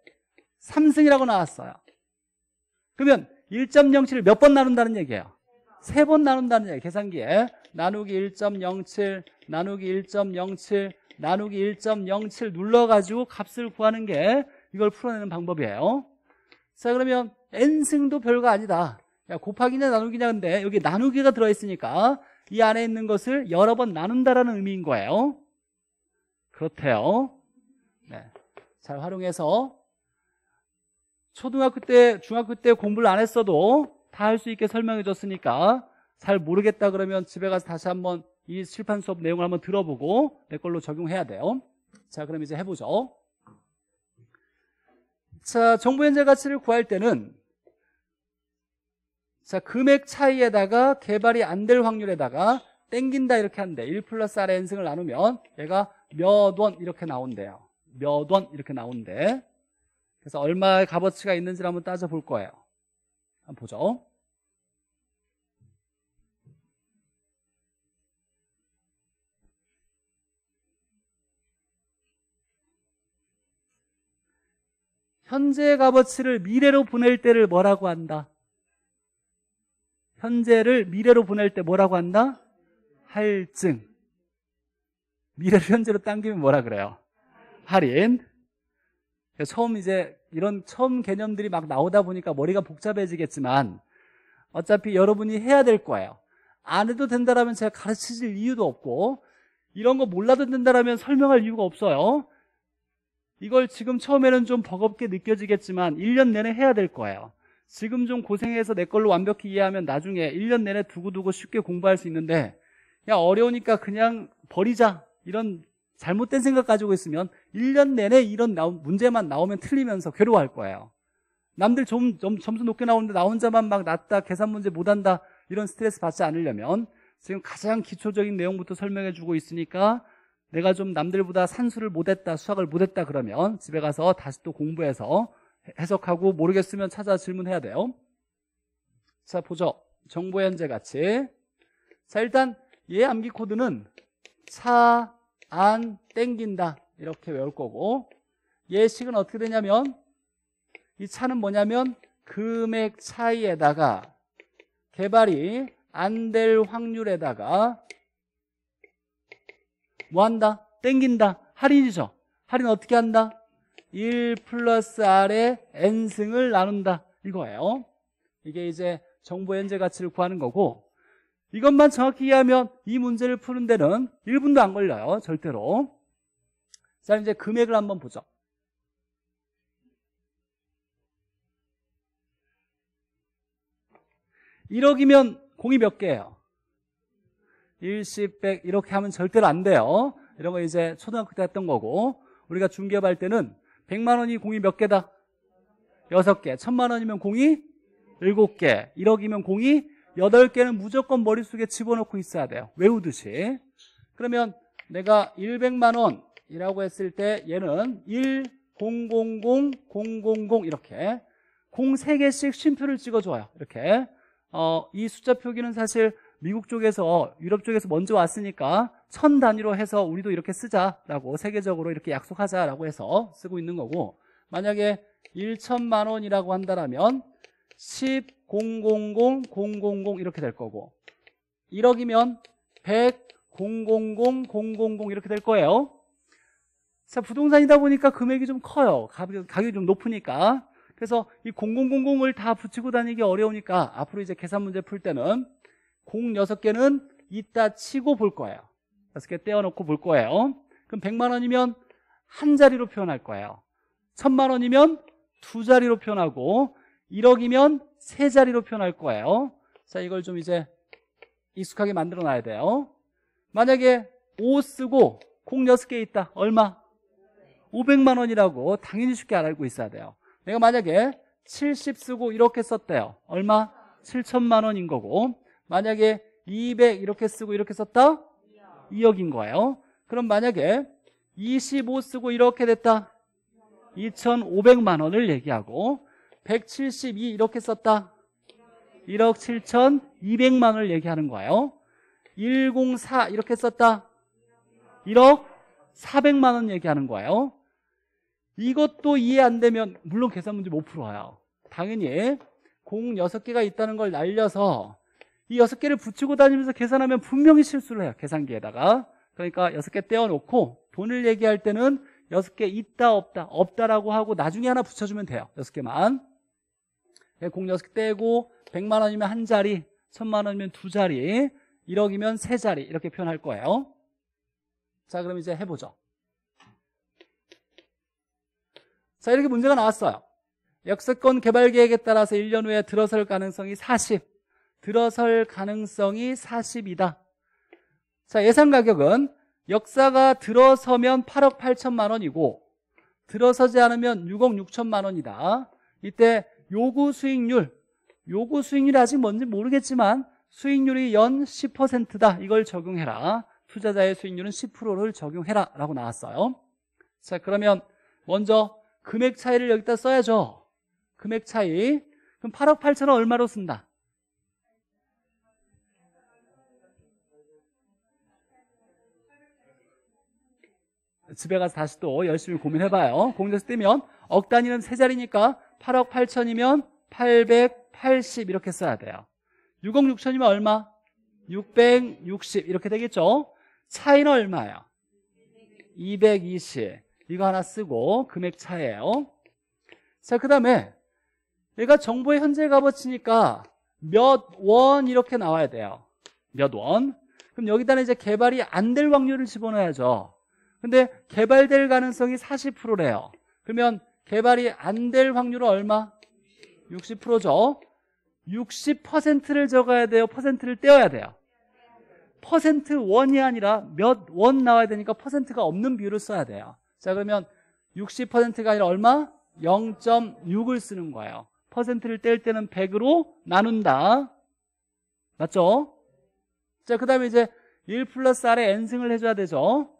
3승이라고 나왔어요 그러면 1.07을 몇 번 나눈다는 얘기예요 세 번 나눈다는 얘기예요 계산기에 나누기 1.07 나누기 1.07 나누기 1.07 눌러가지고 값을 구하는 게 이걸 풀어내는 방법이에요 자 그러면 n승도 별거 아니다 야, 곱하기냐 나누기냐 근데 여기 나누기가 들어있으니까 이 안에 있는 것을 여러 번 나눈다라는 의미인 거예요. 그렇대요. 네. 잘 활용해서 초등학교 때, 중학교 때 공부를 안 했어도 다 할 수 있게 설명해 줬으니까 잘 모르겠다 그러면 집에 가서 다시 한번 이 실판 수업 내용을 한번 들어보고 내 걸로 적용해야 돼요. 자, 그럼 이제 해보죠. 자, 정부 현재 가치를 구할 때는 자, 금액 차이에다가 개발이 안 될 확률에다가 땡긴다 이렇게 하는데 1 플러스 아래 n승을 나누면 얘가 몇 원 이렇게 나온대요. 몇 원 이렇게 나온대. 그래서 얼마의 값어치가 있는지를 한번 따져볼 거예요. 한번 보죠. 현재의 값어치를 미래로 보낼 때를 뭐라고 한다? 현재를 미래로 보낼 때 뭐라고 한다? 할증. 미래를 현재로 당기면 뭐라 그래요? 할인. 처음 이제 이런 처음 개념들이 막 나오다 보니까 머리가 복잡해지겠지만 어차피 여러분이 해야 될 거예요. 안 해도 된다라면 제가 가르치질 이유도 없고 이런 거 몰라도 된다라면 설명할 이유가 없어요. 이걸 지금 처음에는 좀 버겁게 느껴지겠지만 1년 내내 해야 될 거예요. 지금 좀 고생해서 내 걸로 완벽히 이해하면 나중에 1년 내내 두고두고 쉽게 공부할 수 있는데 야 어려우니까 그냥 버리자 이런 잘못된 생각 가지고 있으면 1년 내내 이런 문제만 나오면 틀리면서 괴로워할 거예요 남들 좀, 좀 점수 높게 나오는데 나 혼자만 막 낮다 계산 문제 못한다 이런 스트레스 받지 않으려면 지금 가장 기초적인 내용부터 설명해 주고 있으니까 내가 좀 남들보다 산수를 못했다 수학을 못했다 그러면 집에 가서 다시 또 공부해서 해석하고 모르겠으면 찾아 질문해야 돼요. 자, 보죠. 정보 현재 같이. 자, 일단 얘 암기 코드는 차, 안, 땡긴다. 이렇게 외울 거고 예식은 어떻게 되냐면 이 차는 뭐냐면 금액 차이에다가 개발이 안 될 확률에다가 뭐 한다? 땡긴다. 할인이죠. 할인 어떻게 한다? 1 플러스 R의 N승을 나눈다 이거예요 이게 이제 정보 현재 가치를 구하는 거고 이것만 정확히 이해하면 이 문제를 푸는 데는 1분도 안 걸려요 절대로 자 이제 금액을 한번 보죠 1억이면공이몇 개예요? 10, 100 이렇게 하면 절대로 안 돼요. 이런 거 이제 초등학교 때 했던 거고 우리가 중개업할 때는 100만 원이 공이 몇 개다? 6개. 1000만 원이면 공이 7개. 1억이면 공이 8개는 무조건 머릿속에 집어넣고 있어야 돼요. 외우듯이. 그러면 내가 100만 원이라고 했을 때 얘는 1, 0, 0, 0, 0, 0, 0 이렇게 공 3개씩 쉼표를 찍어줘요. 이렇게. 어, 이 숫자 표기는 사실 미국 쪽에서 유럽 쪽에서 먼저 왔으니까 천 단위로 해서 우리도 이렇게 쓰자라고 세계적으로 이렇게 약속하자라고 해서 쓰고 있는 거고 만약에 1천만 원이라고 한다라면 10, 000, 000 이렇게 될 거고 1억이면 100, 000, 000 이렇게 될 거예요 자 부동산이다 보니까 금액이 좀 커요 가격이 좀 높으니까 그래서 이 0000을 다 붙이고 다니기 어려우니까 앞으로 이제 계산 문제 풀 때는 0 6개는 이따 치고 볼 거예요 다섯 개 떼어놓고 볼 거예요. 그럼 100만 원이면 한 자리로 표현할 거예요. 1000만 원이면 두 자리로 표현하고 1억이면 세 자리로 표현할 거예요. 자, 이걸 좀 이제 익숙하게 만들어 놔야 돼요. 만약에 5 쓰고 콩 6개 있다. 얼마? 500만 원이라고 당연히 쉽게 알고 있어야 돼요. 내가 만약에 70 쓰고 이렇게 썼대요. 얼마? 7천만 원인 거고. 만약에 200 이렇게 쓰고 이렇게 썼다? 2억인 거예요. 그럼 만약에 25 쓰고 이렇게 됐다. 2,500만 원을 얘기하고 172 이렇게 썼다. 1억 7,200만 원을 얘기하는 거예요. 104 이렇게 썼다. 1억 400만 원 얘기하는 거예요. 이것도 이해 안 되면 물론 계산 문제 못 풀어요. 당연히 공 6개가 있다는 걸 날려서 이 여섯 개를 붙이고 다니면서 계산하면 분명히 실수를 해요. 계산기에다가. 그러니까 여섯 개 떼어놓고 돈을 얘기할 때는 여섯 개 있다 없다 없다라고 하고 나중에 하나 붙여주면 돼요. 여섯 개만. 예, 공 여섯 개 떼고 100만 원이면 한 자리, 1000만 원이면 두 자리, 1억이면 세 자리 이렇게 표현할 거예요. 자, 그럼 이제 해보죠. 자, 이렇게 문제가 나왔어요. 역세권 개발 계획에 따라서 1년 후에 들어설 가능성이 40. 들어설 가능성이 40이다. 자, 예상 가격은 역사가 들어서면 8억 8천만 원이고 들어서지 않으면 6억 6천만 원이다. 이때 요구 수익률, 요구 수익률이 아직 뭔지 모르겠지만 수익률이 연 10%다. 이걸 적용해라. 투자자의 수익률은 10%를 적용해라 라고 나왔어요. 자 그러면 먼저 금액 차이를 여기다 써야죠. 금액 차이. 그럼 8억 8천원 얼마로 쓴다? 집에 가서 다시 또 열심히 고민해봐요. 공제수 떼면억 단위는 세 자리니까 8억 8천이면 880 이렇게 써야 돼요. 6억 6천이면 얼마? 660 이렇게 되겠죠? 차이는 얼마예요? 220 이거 하나 쓰고 금액 차이예요. 자, 그 다음에 얘가 정부의 현재 값어치니까 몇 원 이렇게 나와야 돼요. 몇 원? 그럼 여기다 이제 개발이 안 될 확률을 집어넣어야죠. 근데 개발될 가능성이 40%래요. 그러면 개발이 안 될 확률은 얼마? 60%죠. 60%를 적어야 돼요. 퍼센트를 떼어야 돼요. 퍼센트 원이 아니라 몇 원 나와야 되니까 퍼센트가 없는 비율을 써야 돼요. 자 그러면 60%가 아니라 얼마? 0.6을 쓰는 거예요. 퍼센트를 뗄 때는 100으로 나눈다. 맞죠? 자, 그 다음에 이제 1 플러스 R에 N승을 해줘야 되죠.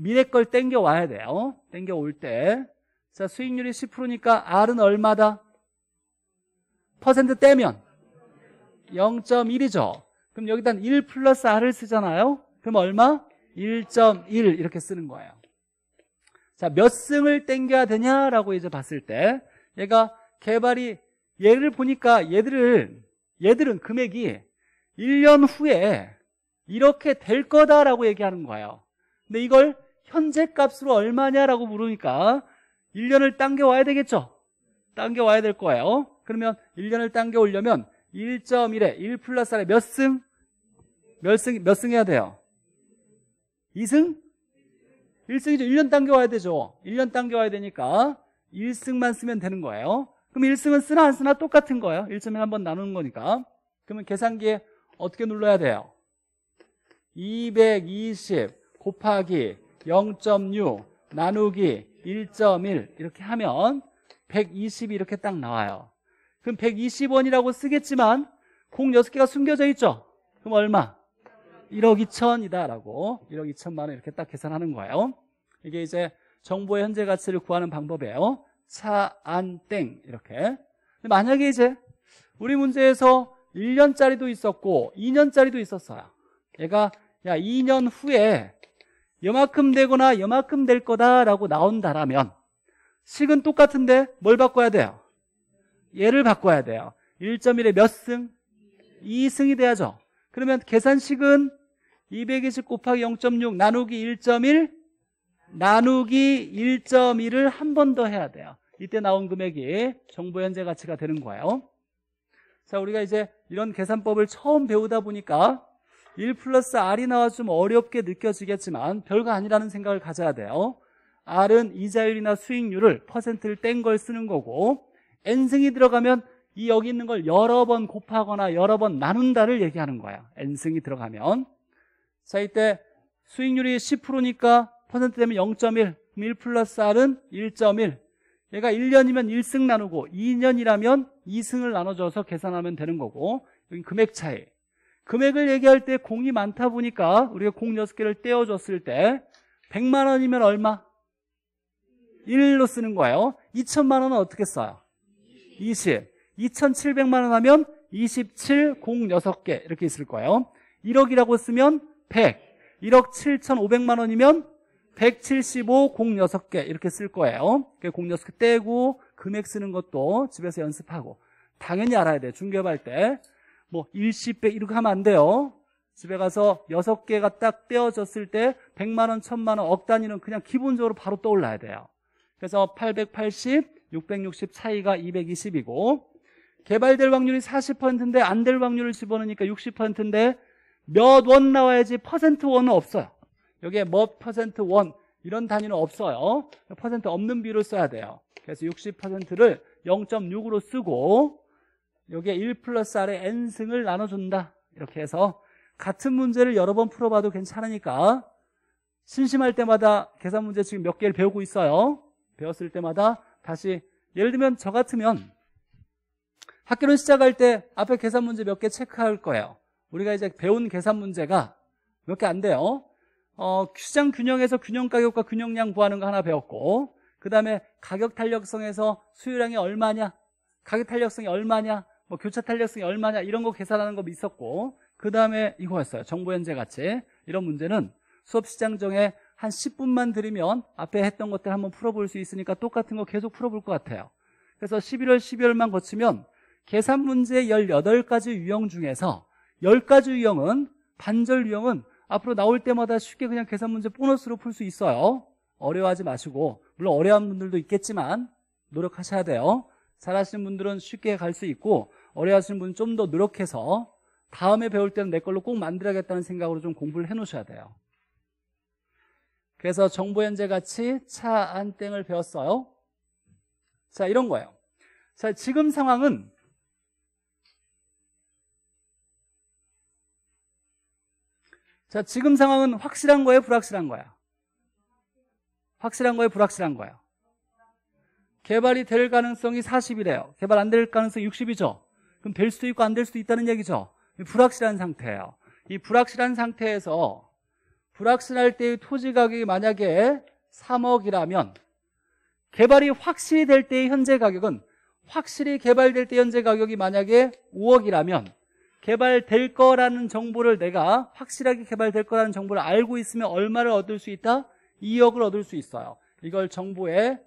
미래 걸 땡겨와야 돼요. 어? 땡겨올 때. 자, 수익률이 10%니까 R은 얼마다? 퍼센트 떼면 0.1이죠. 그럼 여기다 1 플러스 R을 쓰잖아요. 그럼 얼마? 1.1 이렇게 쓰는 거예요. 자, 몇 승을 땡겨야 되냐라고 이제 봤을 때 얘가 개발이 얘를 보니까 얘들을 얘들은 금액이 1년 후에 이렇게 될 거다라고 얘기하는 거예요. 근데 이걸 현재 값으로 얼마냐라고 물으니까 1년을 당겨와야 되겠죠? 당겨와야 될 거예요. 그러면 1년을 당겨오려면 1.1에 1 플러스 아에몇 승? 몇 승, 몇 승 해야 돼요? 2승? 1승이죠. 1년 당겨와야 되죠. 1년 당겨와야 되니까 1승만 쓰면 되는 거예요. 그럼 1승은 쓰나 안 쓰나 똑같은 거예요. 1점에 한번 나누는 거니까. 그러면 계산기에 어떻게 눌러야 돼요? 220 곱하기 0.6 나누기 1.1 이렇게 하면 120 이렇게 딱 나와요. 그럼 120원이라고 쓰겠지만 공 6개가 숨겨져 있죠. 그럼 얼마? 1억 2천이다라고 1억 2천만 원 이렇게 딱 계산하는 거예요. 이게 이제 정보의 현재 가치를 구하는 방법이에요. 차, 안, 땡 이렇게. 만약에 이제 우리 문제에서 1년짜리도 있었고 2년짜리도 있었어요. 얘가 야 2년 후에 여만큼 되거나 여만큼 될 거다라고 나온다라면 식은 똑같은데 뭘 바꿔야 돼요? 얘를 바꿔야 돼요. 1.1에 몇 승? 2승이 돼야죠. 그러면 계산식은 220 곱하기 0.6 나누기 1.1 나누기 1.1을 한 번 더 해야 돼요. 이때 나온 금액이 정보 현재 가치가 되는 거예요. 자, 우리가 이제 이런 계산법을 처음 배우다 보니까 1 플러스 R이 나와 좀 어렵게 느껴지겠지만 별거 아니라는 생각을 가져야 돼요. R은 이자율이나 수익률을 퍼센트를 뗀 걸 쓰는 거고 N승이 들어가면 이 여기 있는 걸 여러 번 곱하거나 여러 번 나눈다를 얘기하는 거야. N승이 들어가면. 자, 이때 수익률이 10%니까 퍼센트 되면 0.1. 1 플러스 R은 1.1. 얘가 1년이면 1승 나누고 2년이라면 2승을 나눠줘서 계산하면 되는 거고 여기 금액 차이. 금액을 얘기할 때 공이 많다 보니까 우리가 공 6개를 떼어줬을 때 100만 원이면 얼마? 1로 쓰는 거예요. 2천만 원은 어떻게 써요? 20. 2,700만 원 하면 27, 공 6개 이렇게 있을 거예요. 1억이라고 쓰면 100. 1억 7,500만 원이면 175, 공 6개 이렇게 쓸 거예요. 공 6개 떼고 금액 쓰는 것도 집에서 연습하고 당연히 알아야 돼. 중개할 때. 뭐 일시배 이렇게 하면 안 돼요. 집에 가서 여섯 개가 딱 떼어졌을 때 100만 원, 1000만 원, 억 단위는 그냥 기본적으로 바로 떠올라야 돼요. 그래서 880, 660 차이가 220이고 개발될 확률이 40%인데 안 될 확률을 집어넣으니까 60%인데 몇 원 나와야지 퍼센트 원은 없어요. 여기에 몇 퍼센트 원 이런 단위는 없어요. 퍼센트 없는 비를 써야 돼요. 그래서 60%를 0.6으로 쓰고 여기에 1 플러스 R의 N승을 나눠준다. 이렇게 해서 같은 문제를 여러 번 풀어봐도 괜찮으니까 심심할 때마다 계산 문제 지금 몇 개를 배우고 있어요. 배웠을 때마다 다시 예를 들면 저 같으면 학교를 시작할 때 앞에 계산 문제 몇 개 체크할 거예요. 우리가 이제 배운 계산 문제가 몇 개 안 돼요. 어, 시장 균형에서 균형 가격과 균형량 구하는 거 하나 배웠고, 그 다음에 가격 탄력성에서 수요량이 얼마냐, 가격 탄력성이 얼마냐, 뭐 교차 탄력성이 얼마냐 이런 거 계산하는 거 있었고 그 다음에 이거였어요 정보 현재 가치 이런 문제는 수업 시장정에 한 10분만 들이면 앞에 했던 것들 한번 풀어볼 수 있으니까 똑같은 거 계속 풀어볼 것 같아요 그래서 11월 12월만 거치면 계산 문제 18가지 유형 중에서 10가지 유형은 반절 유형은 앞으로 나올 때마다 쉽게 그냥 계산 문제 보너스로 풀 수 있어요 어려워하지 마시고 물론 어려운 분들도 있겠지만 노력하셔야 돼요 잘하시는 분들은 쉽게 갈 수 있고 어려하시는 워 분은 좀 더 노력해서 다음에 배울 때는 내 걸로 꼭 만들어야겠다는 생각으로 좀 공부를 해 놓으셔야 돼요. 그래서 정보 현재 같이 차 안 땡을 배웠어요. 자, 이런 거예요. 자, 지금 상황은 자, 지금 상황은 확실한 거예요, 불확실한 거예요 확실한 거예요, 불확실한 거예요 개발이 될 가능성이 40이래요. 개발 안 될 가능성이 60이죠. 그럼 될 수도 있고 안 될 수도 있다는 얘기죠. 불확실한 상태예요. 이 불확실한 상태에서 불확실할 때의 토지 가격이 만약에 3억이라면 개발이 확실히 될 때의 현재 가격은 확실히 개발될 때 현재 가격이 만약에 5억이라면 개발될 거라는 정보를 내가 확실하게 개발될 거라는 정보를 알고 있으면 얼마를 얻을 수 있다? 2억을 얻을 수 있어요. 이걸 정보의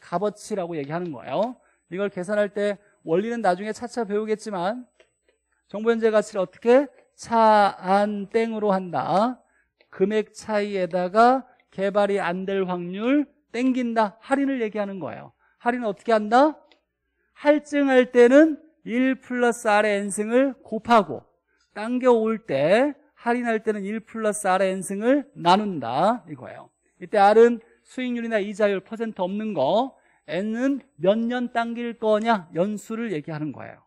값어치라고 얘기하는 거예요. 이걸 계산할 때 원리는 나중에 차차 배우겠지만 정보현재 가치를 어떻게 차안 땡으로 한다. 금액 차이에다가 개발이 안 될 확률 땡긴다. 할인을 얘기하는 거예요. 할인은 어떻게 한다? 할증할 때는 1 플러스 아래 N승을 곱하고 당겨올 때 할인할 때는 1 플러스 아래 N승을 나눈다 이거예요 이때 R은 수익률이나 이자율 퍼센트 없는 거 N은 몇 년 당길 거냐? 연수를 얘기하는 거예요.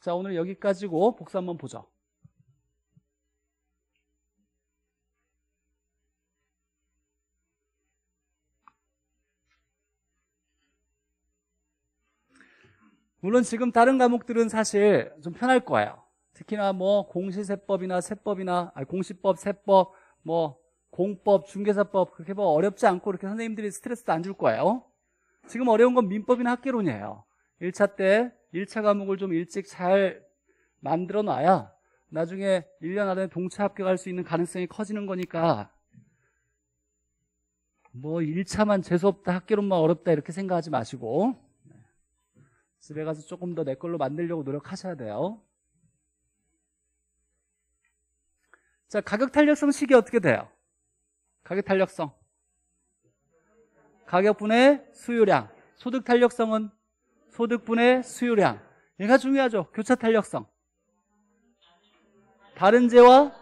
자, 오늘 여기까지고 복사 한번 보죠. 물론 지금 다른 과목들은 사실 좀 편할 거예요. 특히나 뭐 공시세법이나 세법이나 아니 공시법, 세법, 뭐 공법, 중개사법 그렇게 뭐 어렵지 않고 이렇게 선생님들이 스트레스도 안 줄 거예요. 지금 어려운 건 민법이나 학개론이에요. 1차 때 1차 과목을 좀 일찍 잘 만들어 놔야 나중에 1년 안에 동차 합격할 수 있는 가능성이 커지는 거니까 뭐 1차만 재수없다 학개론만 어렵다 이렇게 생각하지 마시고 집에 가서 조금 더 내 걸로 만들려고 노력하셔야 돼요 자 가격 탄력성 식이 어떻게 돼요? 가격 탄력성. 가격분의 수요량. 소득 탄력성은 소득분의 수요량. 얘가 중요하죠. 교차 탄력성. 다른 재와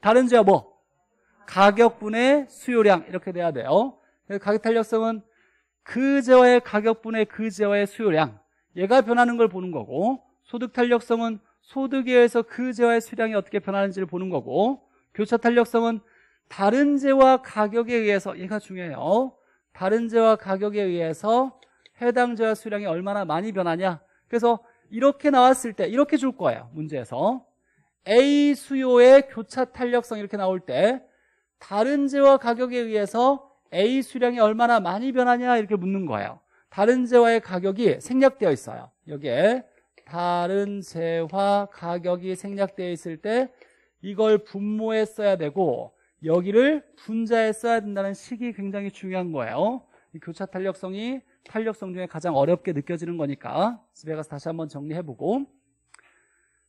다른 재와 뭐? 가격분의 수요량 이렇게 돼야 돼요. 가격 탄력성은 그 재화의 가격분의 그 재화의 수요량 얘가 변하는 걸 보는 거고 소득 탄력성은 소득에 의해서 그 재화의 수량이 어떻게 변하는지를 보는 거고 교차 탄력성은 다른 재와 가격에 의해서 얘가 중요해요. 다른 재와 가격에 의해서 해당 재화 수량이 얼마나 많이 변하냐. 그래서 이렇게 나왔을 때 이렇게 줄 거예요. 문제에서. A 수요의 교차 탄력성 이렇게 나올 때 다른 재와 가격에 의해서 A 수량이 얼마나 많이 변하냐 이렇게 묻는 거예요. 다른 재화의 가격이 생략되어 있어요. 여기에 다른 재화 가격이 생략되어 있을 때 이걸 분모에 써야 되고 여기를 분자에 써야 된다는 식이 굉장히 중요한 거예요. 이 교차 탄력성이 탄력성 중에 가장 어렵게 느껴지는 거니까 집에 가서 다시 한번 정리해보고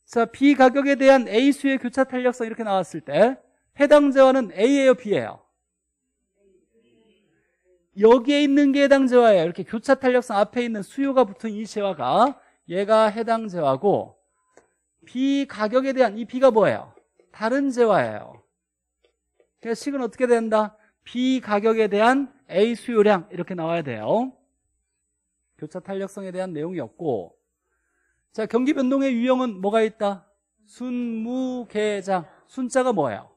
자, B 가격에 대한 A수의 교차 탄력성 이렇게 나왔을 때 해당 재화는 A예요, B예요? 여기에 있는 게 해당 재화예요. 이렇게 교차 탄력성 앞에 있는 수요가 붙은 이 재화가 얘가 해당 재화고 B 가격에 대한 이 B가 뭐예요? 다른 재화예요. 그래서 식은 어떻게 된다? B 가격에 대한 A 수요량 이렇게 나와야 돼요. 교차 탄력성에 대한 내용이었고 자 경기 변동의 유형은 뭐가 있다? 순무계장 순자가 뭐예요?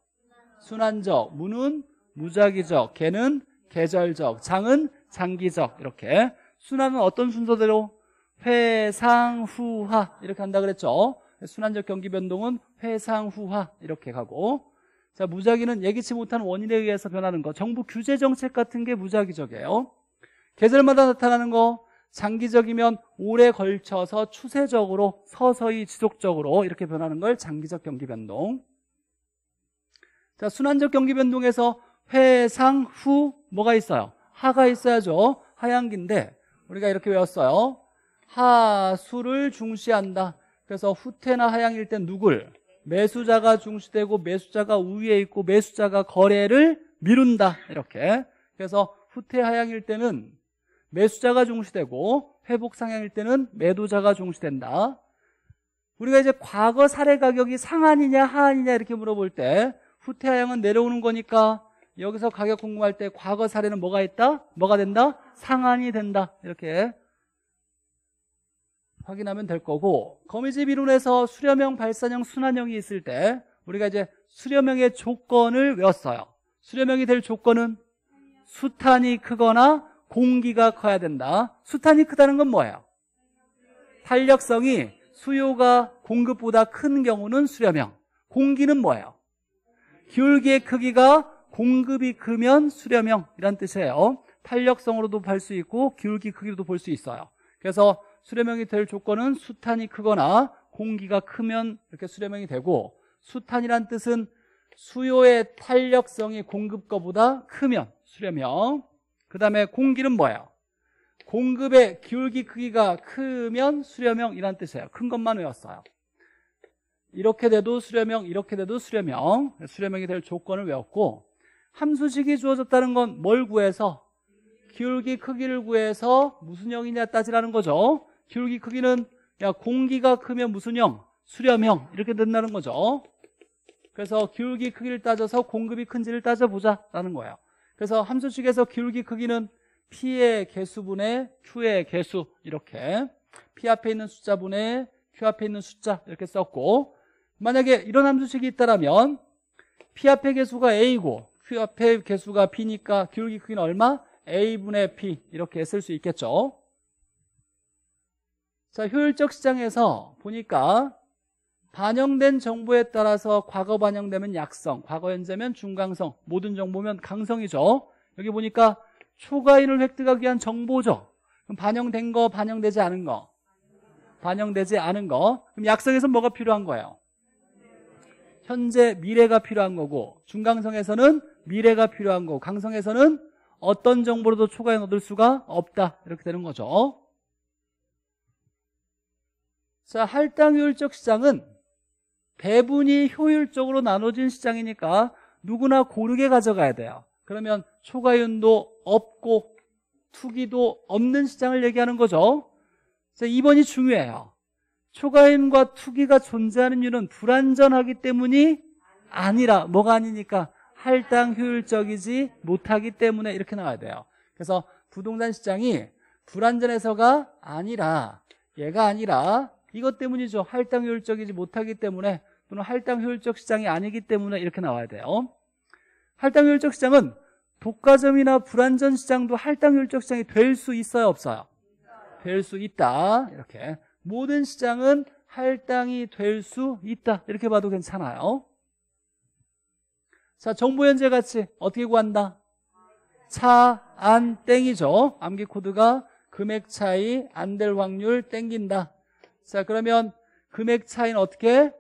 순환적 무는 무작위적 개는 계절적 장은 장기적 이렇게 순환은 어떤 순서대로? 회상후화 이렇게 한다 그랬죠 순환적 경기 변동은 회상후화 이렇게 가고 자, 무작위는 예기치 못한 원인에 의해서 변하는 거. 정부 규제 정책 같은 게 무작위적이에요. 계절마다 나타나는 거. 장기적이면 오래 걸쳐서 추세적으로 서서히 지속적으로 이렇게 변하는 걸 장기적 경기 변동. 자, 순환적 경기 변동에서 회상 후 뭐가 있어요? 하가 있어야죠. 하향기인데 우리가 이렇게 외웠어요. 하수를 중시한다. 그래서 후퇴나 하향일 때 누굴? 매수자가 중시되고 매수자가 우위에 있고 매수자가 거래를 미룬다 이렇게 그래서 후퇴 하향일 때는 매수자가 중시되고 회복 상향일 때는 매도자가 중시된다 우리가 이제 과거 사례 가격이 상한이냐 하한이냐 이렇게 물어볼 때 후퇴 하향은 내려오는 거니까 여기서 가격 궁금할때 과거 사례는 뭐가 있다? 뭐가 된다? 상한이 된다 이렇게 확인하면 될 거고 거미지비론에서 수렴형, 발산형, 순환형이 있을 때 우리가 이제 수렴형의 조건을 외웠어요 수렴형이 될 조건은 수탄이 크거나 공기가 커야 된다 수탄이 크다는 건 뭐예요? 탄력성이 수요가 공급보다 큰 경우는 수렴형 공기는 뭐예요? 기울기의 크기가 공급이 크면 수렴형 이란 뜻이에요 탄력성으로도 볼 수 있고 기울기 크기로도 볼 수 있어요 그래서 수렴형이 될 조건은 수탄이 크거나 공기가 크면 이렇게 수렴형이 되고 수탄이란 뜻은 수요의 탄력성이 공급 거보다 크면 수렴형 그 다음에 공기는 뭐예요? 공급의 기울기 크기가 크면 수렴형이란 뜻이에요 큰 것만 외웠어요 이렇게 돼도 수렴형 이렇게 돼도 수렴형 수렴형이 될 조건을 외웠고 함수식이 주어졌다는 건 뭘 구해서 기울기 크기를 구해서 무슨 형이냐 따지라는 거죠 기울기 크기는 야 공기가 크면 무슨 형? 수렴형 이렇게 된다는 거죠 그래서 기울기 크기를 따져서 공급이 큰지를 따져보자 라는 거예요 그래서 함수식에서 기울기 크기는 P의 개수분의 Q의 개수 이렇게 P 앞에 있는 숫자분의 Q 앞에 있는 숫자 이렇게 썼고 만약에 이런 함수식이 있다면 P 앞에 개수가 A고 Q 앞에 개수가 B니까 기울기 크기는 얼마? A분의 P 이렇게 쓸 수 있겠죠 자, 효율적 시장에서 보니까 반영된 정보에 따라서 과거 반영되면 약성, 과거 현재면 중강성, 모든 정보면 강성이죠. 여기 보니까 초과인을 획득하기 위한 정보죠. 그럼 반영된 거, 반영되지 않은 거. 반영되지 않은 거. 그럼 약성에서 뭐가 필요한 거예요? 현재 미래가 필요한 거고 중강성에서는 미래가 필요한 거고 강성에서는 어떤 정보로도 초과인 얻을 수가 없다. 이렇게 되는 거죠. 자, 할당 효율적 시장은 배분이 효율적으로 나눠진 시장이니까 누구나 고르게 가져가야 돼요. 그러면 초과윤도 없고 투기도 없는 시장을 얘기하는 거죠. 자, 2번이 중요해요. 초과윤과 투기가 존재하는 이유는 불안전하기 때문이 아니라 뭐가 아니니까 할당 효율적이지 못하기 때문에 이렇게 나와야 돼요. 그래서 부동산 시장이 불안전해서가 아니라 얘가 아니라 이것 때문이죠. 할당 효율적이지 못하기 때문에 또는 할당 효율적 시장이 아니기 때문에 이렇게 나와야 돼요. 할당 효율적 시장은 독과점이나 불안전 시장도 할당 효율적 시장이 될 수 있어요, 없어요? 될 수 있다. 이렇게. 모든 시장은 할당이 될 수 있다. 이렇게 봐도 괜찮아요. 자, 정보 현재 가치 어떻게 구한다? 차, 안, 땡이죠. 암기 코드가 금액 차이, 안 될 확률, 땡긴다. 자, 그러면 금액 차이는 어떻게?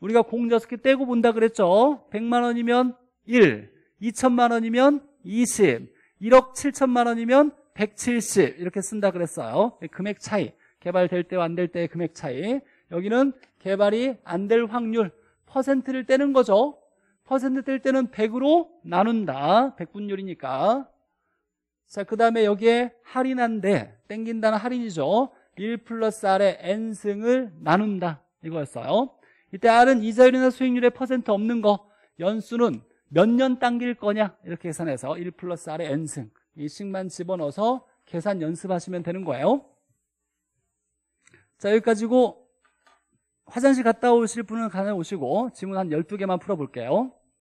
우리가 공자개 떼고 본다 그랬죠? 100만 원이면 1, 2천만 원이면 20, 1억 7천만 원이면 170 이렇게 쓴다 그랬어요. 금액 차이. 개발될 때와 안 될 때의 금액 차이. 여기는 개발이 안 될 확률 퍼센트를 떼는 거죠. 퍼센트 뗄 때는 100으로 나눈다. 100분율이니까. 자, 그 다음에 여기에 할인한데 땡긴다는 할인이죠. 1 플러스 R의 N승을 나눈다 이거였어요 이때 R은 이자율이나 수익률에 퍼센트 없는 거 연수는 몇 년 당길 거냐 이렇게 계산해서 1 플러스 R의 N승 이 식만 집어넣어서 계산 연습하시면 되는 거예요 자 여기까지고 화장실 갔다 오실 분은 가능 오시고 지문 한 12개만 풀어볼게요